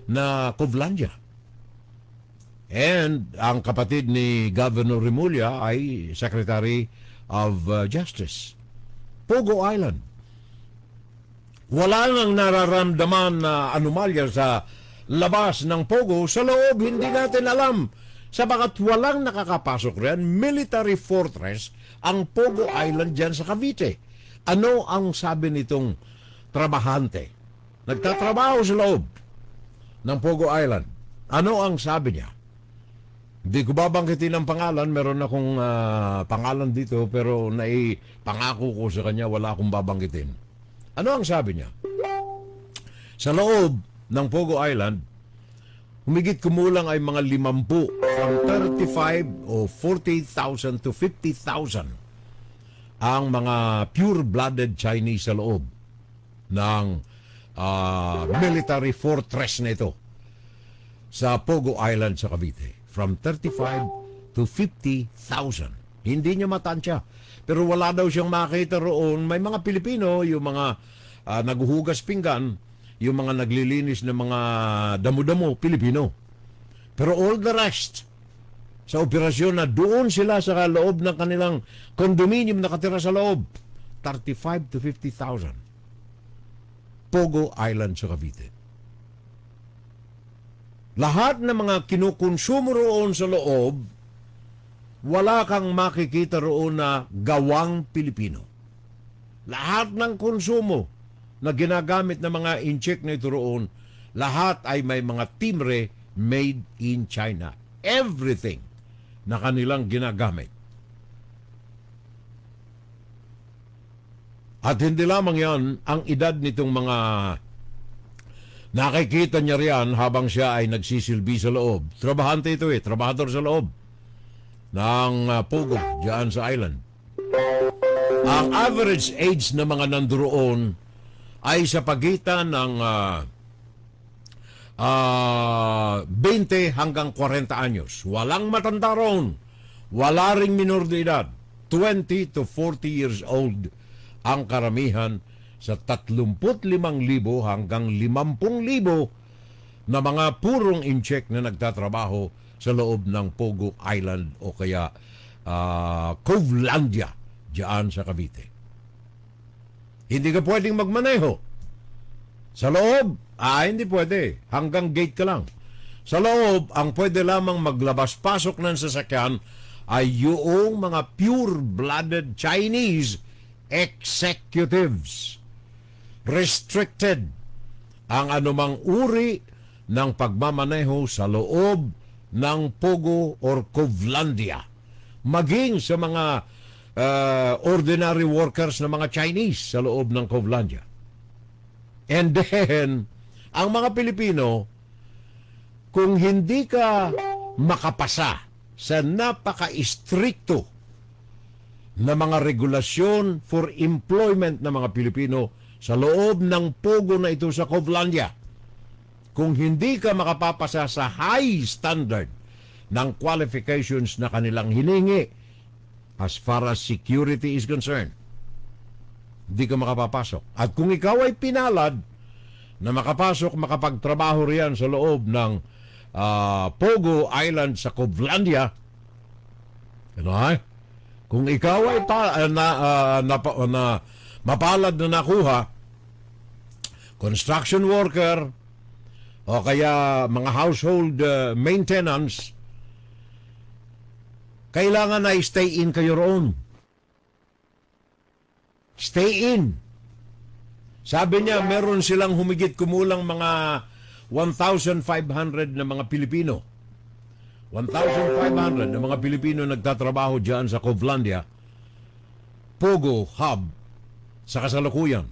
na Kovlandia. And ang kapatid ni Governor Remulla ay Secretary of uh, Justice. Pogo Island. Wala nang nararamdaman na anomalya sa labas ng Pogo. Sa loob, hindi natin alam. Sabagat walang nakakapasok riyan, military fortress ang Pogo Island dyan sa Cavite. Ano ang sabi nitong trabahante? Nagtatrabaho sa loob ng Pogo Island. Ano ang sabi niya? Hindi ko babanggitin ang pangalan. Meron akong uh, pangalan dito pero naipangako ko sa kanya wala akong babanggitin. Ano ang sabi niya? Sa loob ng Pogo Island, humigit kumulang ay mga limampu from 35 o 40,000 to 50,000 ang mga pure-blooded Chinese sa loob ng uh, military fortress na ito sa Pogo Island sa Cavite from 35 to 50,000. Hindi niya matansya. Pero wala daw siyang makita roon. May mga Pilipino, yung mga uh, naguhugas pinggan, yung mga naglilinis ng mga damo-damo, Pilipino. Pero all the rest, sa operasyon na doon sila sa loob ng kanilang condominium nakatira sa loob. 35 to 50,000. Pogo Island sa Cavite. Lahat ng mga kinukonsumo roon sa loob, wala kang makikita roon na gawang Pilipino. Lahat ng konsumo na ginagamit ng mga incheck na ito roon, lahat ay may mga timre made in China. Everything na kanilang ginagamit. At hindi lamang yan ang edad nitong mga nakikita niya riyan habang siya ay nagsisilbi sa loob. Trabahante ito eh, trabahador sa loob ng uh, ah, Pugo dyan sa island. Ang average age ng mga nandoon ay sa pagitan ng uh, uh, ah, 20 hanggang 40 anyos. Walang matanda roon. Wala ring minor de edad. 20 to 40 years old ang karamihan sa 35,000 hanggang 50,000 na mga purong incheck na nagtatrabaho sa loob ng Pogo Island o kaya uh, Covelandia diyan sa Cavite. Hindi ka pwedeng magmaneho sa loob Ah, hindi pwede. Hanggang gate ka lang. Sa loob, ang pwede lamang maglabas-pasok ng sasakyan ay yung mga pure-blooded Chinese executives. Restricted ang anumang uri ng pagmamaneho sa loob ng Pogo or Kovlandia. Maging sa mga uh, ordinary workers ng mga Chinese sa loob ng Kovlandia. And then, ang mga Pilipino, kung hindi ka makapasa sa napaka-istrikto na mga regulasyon for employment ng mga Pilipino sa loob ng pogo na ito sa Covlandia, kung hindi ka makapapasa sa high standard ng qualifications na kanilang hiningi as far as security is concerned, hindi ka makapapasok. At kung ikaw ay pinalad, na makapasok, makapagtrabaho riyan sa loob ng uh, Pogo Island sa Covlandia. Ano ha? Kung ikaw ay ta, ah, na, uh, na, uh, na mapalad na nakuha, construction worker, o kaya mga household uh, maintenance, kailangan na stay in kayo roon. Stay in. Sabi niya, yeah. meron silang humigit kumulang mga 1,500 na mga Pilipino. 1,500 na mga Pilipino nagtatrabaho dyan sa Covlandia, Pogo Hub, sa kasalukuyan.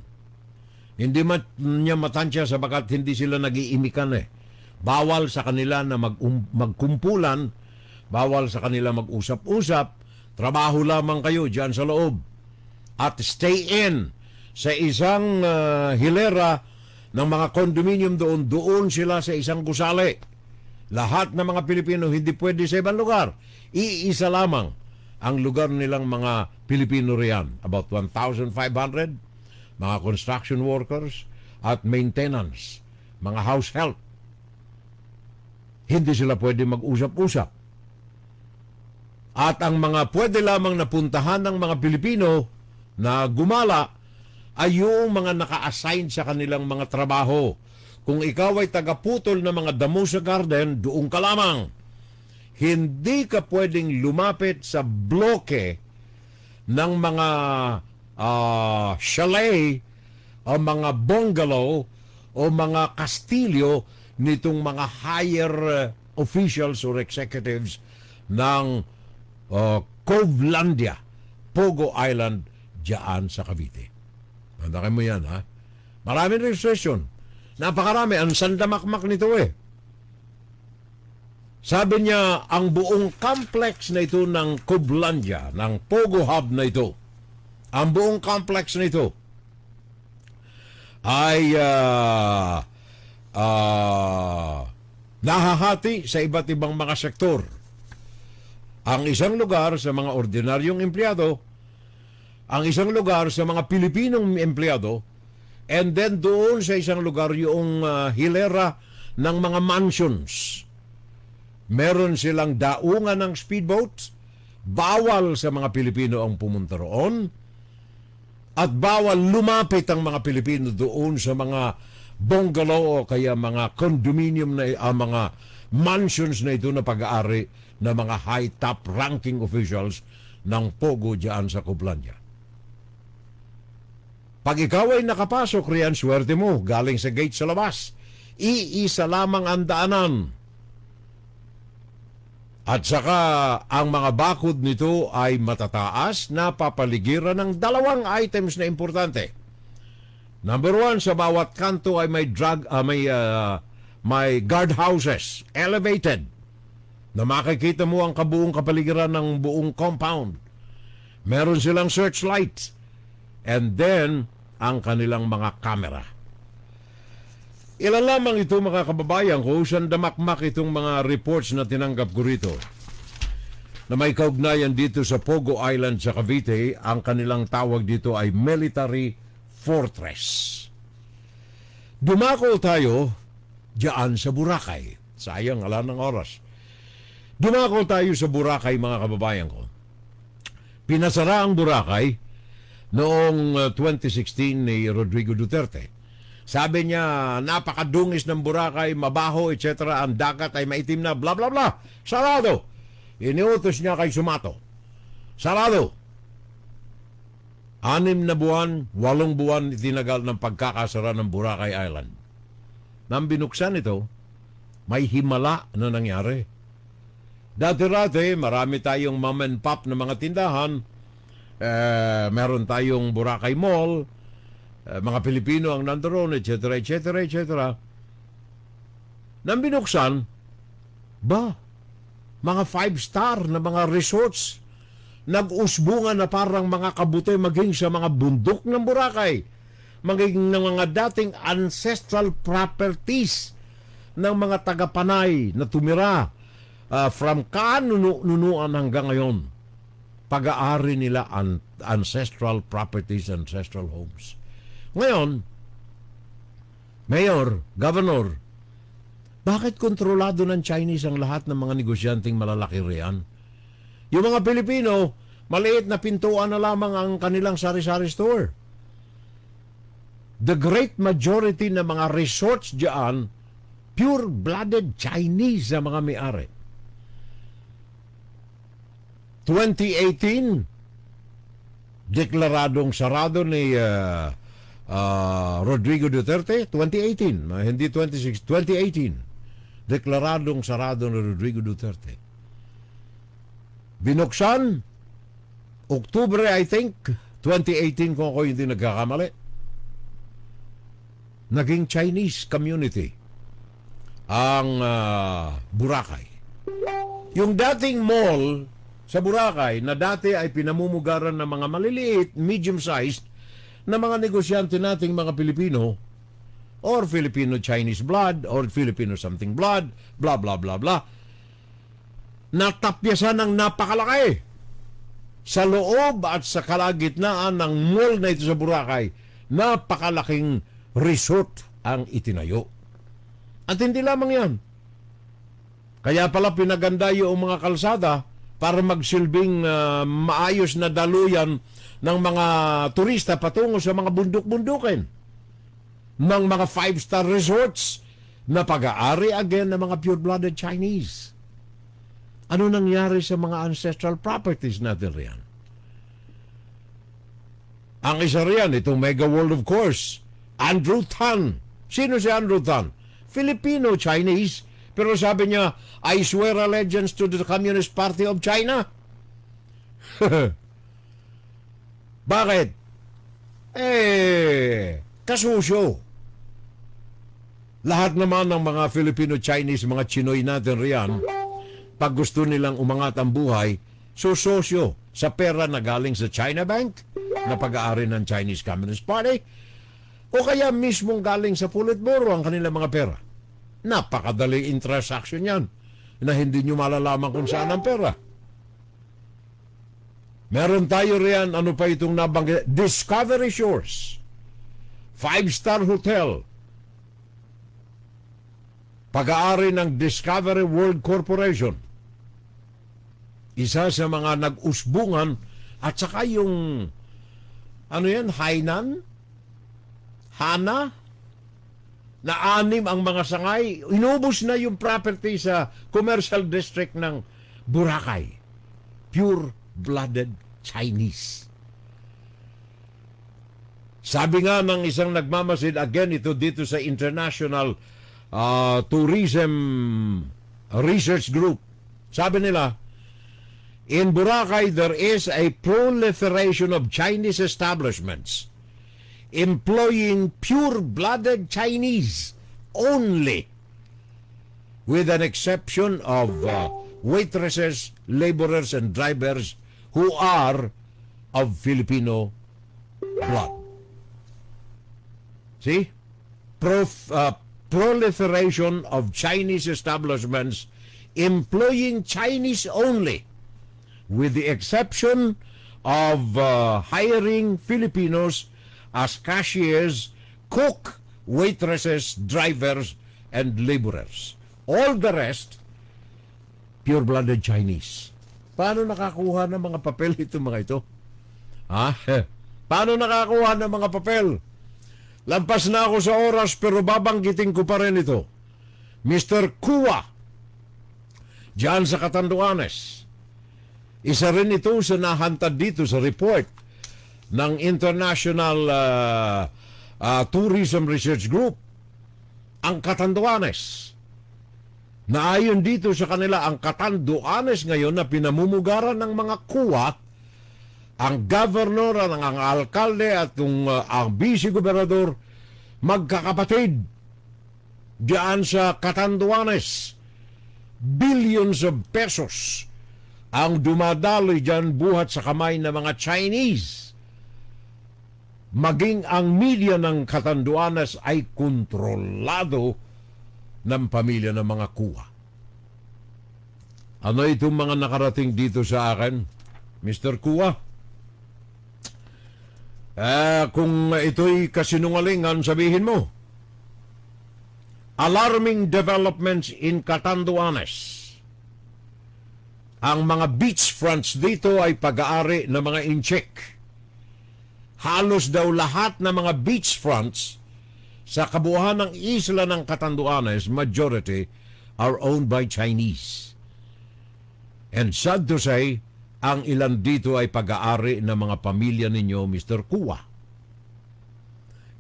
Hindi mat, niya matansya sabagat hindi sila nag-iimikan eh. Bawal sa kanila na mag, um, magkumpulan, bawal sa kanila mag-usap-usap, trabaho lamang kayo dyan sa loob. At stay in sa isang uh, hilera ng mga condominium doon, doon sila sa isang gusali. Lahat ng mga Pilipino hindi pwede sa ibang lugar. Iisa lamang ang lugar nilang mga Pilipino riyan. About 1,500 mga construction workers at maintenance, mga house help. Hindi sila pwede mag-usap-usap. At ang mga pwede lamang napuntahan ng mga Pilipino na gumala ay yung mga naka-assign sa kanilang mga trabaho. Kung ikaw ay tagaputol ng mga damo sa garden, doon ka lamang. Hindi ka pwedeng lumapit sa bloke ng mga uh, chalet o mga bungalow o mga kastilyo nitong mga higher eh, officials or executives ng uh, Covelandia, Pogo Island, dyan sa Cavite. Tandaan mo yan, ha? Maraming registration. Napakarami. Ang sandamakmak nito, eh. Sabi niya, ang buong complex na ito ng Kublandia, ng Pogo Hub na ito, ang buong complex na ito, ay uh, uh, nahahati sa iba't ibang mga sektor. Ang isang lugar sa mga ordinaryong empleyado ang isang lugar sa mga Pilipinong empleyado and then doon sa isang lugar yung uh, hilera ng mga mansions. Meron silang daungan ng speedboat, bawal sa mga Pilipino ang pumunta roon, at bawal lumapit ang mga Pilipino doon sa mga bungalow o kaya mga condominium na uh, mga mansions na ito na pag-aari ng mga high top ranking officials ng Pogo diyan sa Kublanya. Pag ikaw ay nakapasok riyan, swerte mo, galing sa gate sa labas. Iisa lamang ang daanan. At saka, ang mga bakod nito ay matataas na papaligiran ng dalawang items na importante. Number one, sa bawat kanto ay may drug, uh, may, uh, may houses, elevated, na makikita mo ang kabuong kapaligiran ng buong compound. Meron silang searchlight. And then, ang kanilang mga kamera. Ilan lamang ito mga kababayan ko, sandamakmak itong mga reports na tinanggap ko rito na may kaugnayan dito sa Pogo Island sa Cavite, ang kanilang tawag dito ay Military Fortress. Dumako tayo diyan sa Boracay. Sayang, wala ng oras. Dumako tayo sa Boracay mga kababayan ko. Pinasara ang Boracay noong 2016 uh, ni Rodrigo Duterte. Sabi niya, napakadungis ng Boracay, mabaho, etc. Ang dagat ay maitim na, bla bla bla. Sarado. Iniutos niya kay Sumato. Sarado. Anim na buwan, walong buwan itinagal ng pagkakasara ng Boracay Island. Nang binuksan ito, may himala na nangyari. Dati-dati, marami tayong mom and pop na mga tindahan Uh, meron tayong Boracay Mall. Uh, mga Pilipino ang nandoon, etc., etc., etc. Nang binuksan, ba, mga five-star na mga resorts nag-usbungan na parang mga kabute maging sa mga bundok ng Boracay, maging ng mga dating ancestral properties ng mga tagapanay na tumira uh, from kanunuan hanggang ngayon pag-aari nila ang ancestral properties, ancestral homes. Ngayon, Mayor, Governor, bakit kontrolado ng Chinese ang lahat ng mga negosyanteng malalaki riyan? Yung mga Pilipino, maliit na pintuan na lamang ang kanilang sari-sari store. The great majority ng mga resorts diyan, pure-blooded Chinese na mga may-ari. 2018, deklaradong sarado ni uh, uh, Rodrigo Duterte, 2018, uh, hindi 26, 2018, deklaradong sarado ni Rodrigo Duterte. Binuksan, October I think, 2018 kung ako hindi nagkakamali. Naging Chinese community ang uh, Boracay. Yung dating mall sa Boracay na dati ay pinamumugaran ng mga maliliit, medium-sized na mga negosyante nating mga Pilipino or Filipino-Chinese blood or Filipino something blood, blah, blah, blah, blah. Natapyasan ng napakalaki sa loob at sa kalagitnaan ng mall na ito sa Boracay. Napakalaking resort ang itinayo. At hindi lamang yan. Kaya pala pinaganda yung mga kalsada para magsilbing uh, maayos na daluyan ng mga turista patungo sa mga bundok-bundukin ng mga five-star resorts na pag-aari again ng mga pure-blooded Chinese. Ano nangyari sa mga ancestral properties natin riyan? Ang isa riyan, itong mega world of course, Andrew Tan. Sino si Andrew Tan? Filipino-Chinese pero sabi niya, I swear allegiance to the Communist Party of China. Bakit? Eh, kasusyo. Lahat naman ng mga Filipino-Chinese, mga Chinoy natin riyan, pag gusto nilang umangat ang buhay, susosyo sa pera na galing sa China Bank na pag-aari ng Chinese Communist Party o kaya mismong galing sa Politburo ang kanilang mga pera. Napakadaling intransaction yan na hindi nyo malalaman kung saan ang pera. Meron tayo riyan, ano pa itong nabanggit? Discovery Shores. Five-star hotel. Pag-aari ng Discovery World Corporation. Isa sa mga nag-usbungan at saka yung ano yan, Hainan? Hana? na anim ang mga sangay. Inubos na yung property sa commercial district ng Boracay. Pure-blooded Chinese. Sabi nga ng isang nagmamasid, again, ito dito sa International uh, Tourism Research Group. Sabi nila, In Boracay, there is a proliferation of Chinese establishments employing pure-blooded Chinese only, with an exception of uh, waitresses, laborers, and drivers who are of Filipino blood. See? Prof, uh, proliferation of Chinese establishments employing Chinese only, with the exception of uh, hiring Filipinos as cashiers, cook, waitresses, drivers, and laborers. All the rest, pure-blooded Chinese. Paano nakakuha ng mga papel itong mga ito? Ha? Paano nakakuha ng mga papel? Lampas na ako sa oras pero babanggitin ko pa rin ito. Mr. Kua, diyan sa Katanduanes. Isa rin ito sa nahanta dito sa report ng International uh, uh, Tourism Research Group ang Katanduanes. Na ayon dito sa kanila, ang Katanduanes ngayon na pinamumugaran ng mga kuwa, ang governor, ang, ang alkalde at yung, uh, ang vice-gobernador magkakapatid diyan sa Katanduanes. Billions of pesos ang dumadaloy dyan buhat sa kamay ng mga Chinese maging ang media ng Katanduanes ay kontrolado ng pamilya ng mga kuha. Ano itong mga nakarating dito sa akin, Mr. Kuha? Eh, kung ito'y kasinungalingan, sabihin mo. Alarming developments in Katanduanes. Ang mga beachfronts dito ay pag-aari ng mga incheck halos daw lahat ng mga beachfronts sa kabuuan ng isla ng Catanduanes, majority are owned by Chinese. And sad to say, ang ilan dito ay pag-aari ng mga pamilya ninyo, Mr. Kuwa.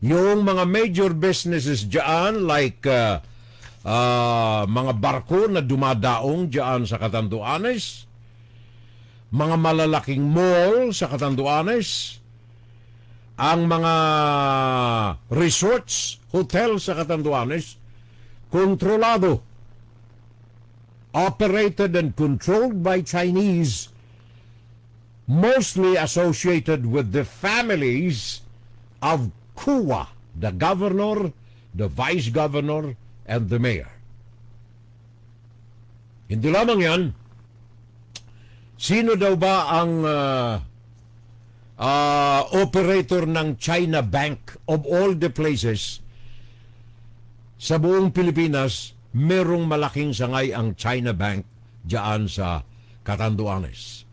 Yung mga major businesses dyan, like uh, uh, mga barko na dumadaong dyan sa Catanduanes, mga malalaking mall sa Catanduanes, ang mga resorts, hotel sa Catanduanes, kontrolado, operated and controlled by Chinese, mostly associated with the families of Kuwa, the governor, the vice governor, and the mayor. Hindi lamang yan, sino daw ba ang uh, uh, operator ng China Bank of all the places sa buong Pilipinas merong malaking sangay ang China Bank diyan sa Katanduanes.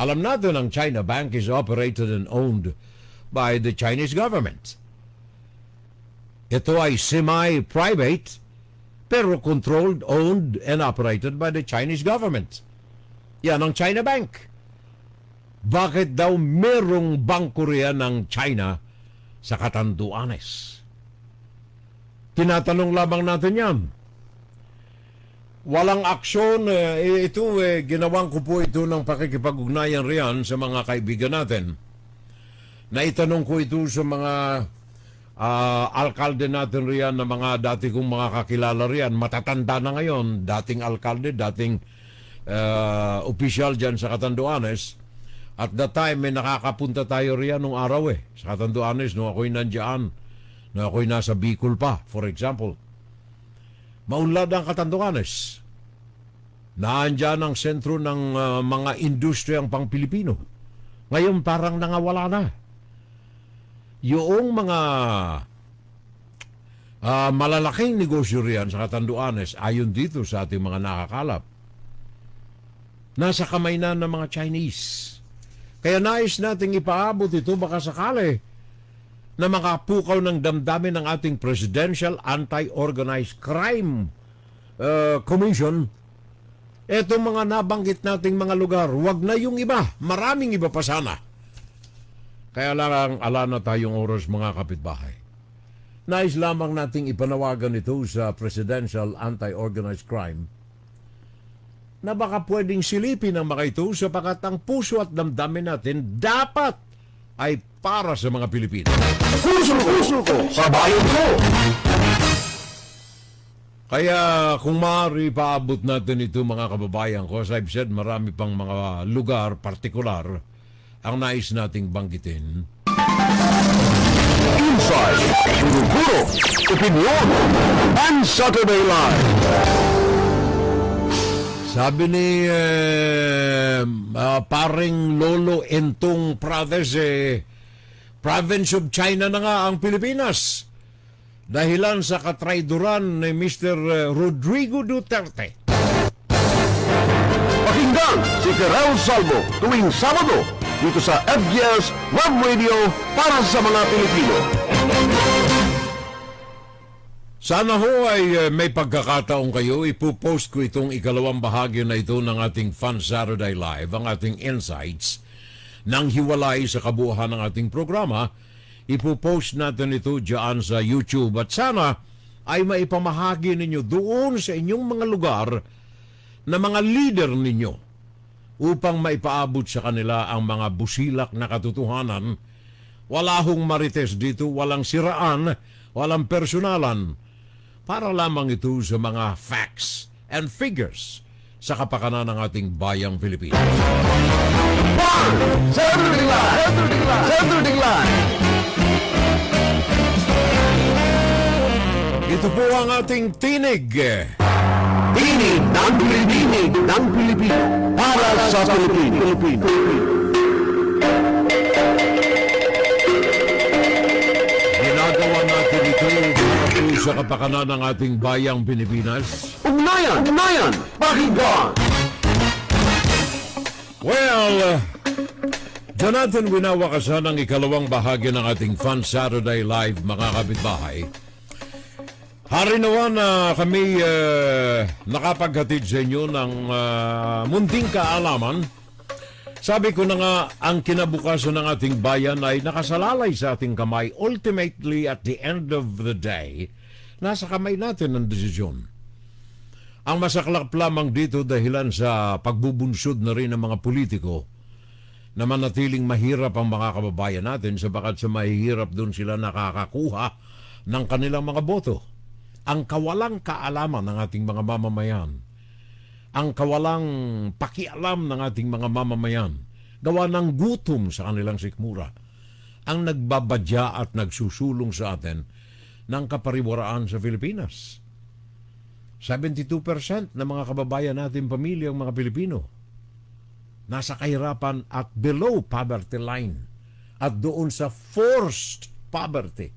Alam natin ang China Bank is operated and owned by the Chinese government. Ito ay semi-private pero controlled, owned, and operated by the Chinese government. Yan ang China Bank bakit daw merong bangko riyan ng China sa Katanduanes? Tinatanong lamang natin yan. Walang aksyon. Eh, eh, ito, eh, ginawang ko po ito ng pakikipag-ugnayan riyan sa mga kaibigan natin. Naitanong ko ito sa mga uh, alkalde natin riyan na mga dati kong mga kakilala riyan. Matatanda na ngayon, dating alkalde, dating uh, opisyal dyan sa Catanduanes at that time, may nakakapunta tayo riyan nung araw eh. Sa katanduanes, is, nung ako'y nandiyan, nung ako'y nasa Bicol pa, for example. Maunlad ang katanduanes. Naandyan ang sentro ng uh, mga industriyang pang-Pilipino. Ngayon parang nangawala na. Yung mga uh, malalaking negosyo riyan sa katanduanes, ayon dito sa ating mga nakakalap, nasa kamay na ng mga Chinese kaya nais nating ipaabot ito baka sakali na makapukaw ng damdamin ng ating Presidential Anti-Organized Crime uh, Commission Etong mga nabanggit nating mga lugar, wag na yung iba. Maraming iba pa sana. Kaya lang ala na tayong oras mga kapitbahay. Nais lamang nating ipanawagan ito sa Presidential Anti-Organized Crime na baka pwedeng silipin ang mga ito sapagat ang puso at damdamin natin dapat ay para sa mga Pilipino. Puso, puso ko sa ko! Kaya kung maaari paabot natin ito mga kababayan ko, as I've said, marami pang mga lugar partikular ang nais nating banggitin. Inside, Guru Opinion, and Saturday Live. Sabi ni eh, uh, paring Lolo Entong Praves, eh, province of China na nga ang Pilipinas. Dahilan sa katraiduran ni Mr. Eh, Rodrigo Duterte. Pakinggan si Karel Salvo tuwing Sabado dito sa FGS Web Radio para sa mga Pilipino. Sana ho ay eh, may pagkakataon kayo. Ipupost ko itong ikalawang bahagi na ito ng ating Fun Saturday Live, ang ating insights ng hiwalay sa kabuuhan ng ating programa. Ipupost natin ito dyan sa YouTube at sana ay maipamahagi ninyo doon sa inyong mga lugar na mga leader ninyo upang maipaabot sa kanila ang mga busilak na katotohanan. Wala hong marites dito, walang siraan, walang personalan para lamang ito sa mga facts and figures sa kapakanan ng ating bayang Pilipinas. Centro Diglaan! Centro Diglaan! Ito po ang ating tinig. Tinig ng Pilipino. ng Pilipino. Para sa Pilipino. Pilipino. Ginagawa natin ito po sa kapakanan ng ating bayang Pilipinas? Ugnayan! Ugnayan! Pakinggan! Well, Jonathan Winawakasan ang ikalawang bahagi ng ating Fun Saturday Live, mga kapitbahay. Hari naman na kami uh, nakapaghatid sa inyo ng uh, munting kaalaman sabi ko na nga, ang kinabukasan ng ating bayan ay nakasalalay sa ating kamay. Ultimately, at the end of the day, nasa kamay natin ang desisyon. Ang masaklap lamang dito dahilan sa pagbubunsod na rin ng mga politiko na manatiling mahirap ang mga kababayan natin sabakat sa mahihirap doon sila nakakakuha ng kanilang mga boto. Ang kawalang kaalaman ng ating mga mamamayan ang kawalang pakialam ng ating mga mamamayan gawa ng gutom sa kanilang sikmura ang nagbabadya at nagsusulong sa atin ng kapariwaraan sa Pilipinas. 72% ng mga kababayan natin pamilya ang mga Pilipino nasa kahirapan at below poverty line at doon sa forced poverty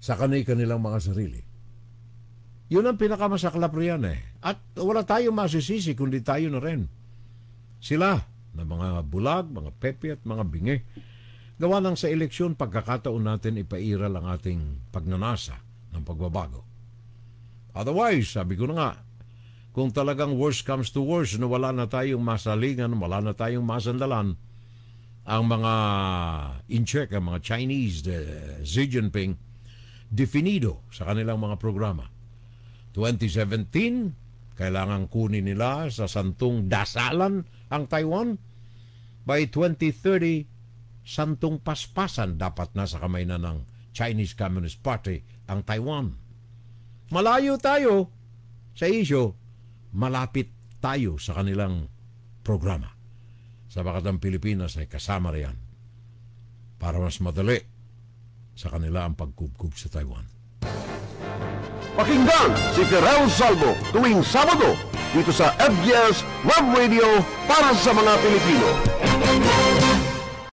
sa kanay kanilang mga sarili. Yun ang pinakamasaklap riyan eh. At wala tayong masisisi kundi tayo na rin. Sila, na mga bulag, mga pepe at mga bingi. Gawa ng sa eleksyon, pagkakataon natin ipairal ang ating pagnanasa ng pagbabago. Otherwise, sabi ko na nga, kung talagang worst comes to worst na wala na tayong masalingan, wala na tayong masandalan, ang mga incheck, ang mga Chinese, the eh, Xi Jinping, definido sa kanilang mga programa. 2017, kailangan kunin nila sa santong dasalan ang Taiwan. By 2030, santong paspasan dapat na sa kamay na ng Chinese Communist Party ang Taiwan. Malayo tayo sa isyo, malapit tayo sa kanilang programa. Sabagat ang Pilipinas ay kasama riyan para mas madali sa kanila ang pagkubkub sa Taiwan. Pakinggan si Terrell Salvo tuwing Sabado dito sa FGS Love Radio para sa mga Pilipino.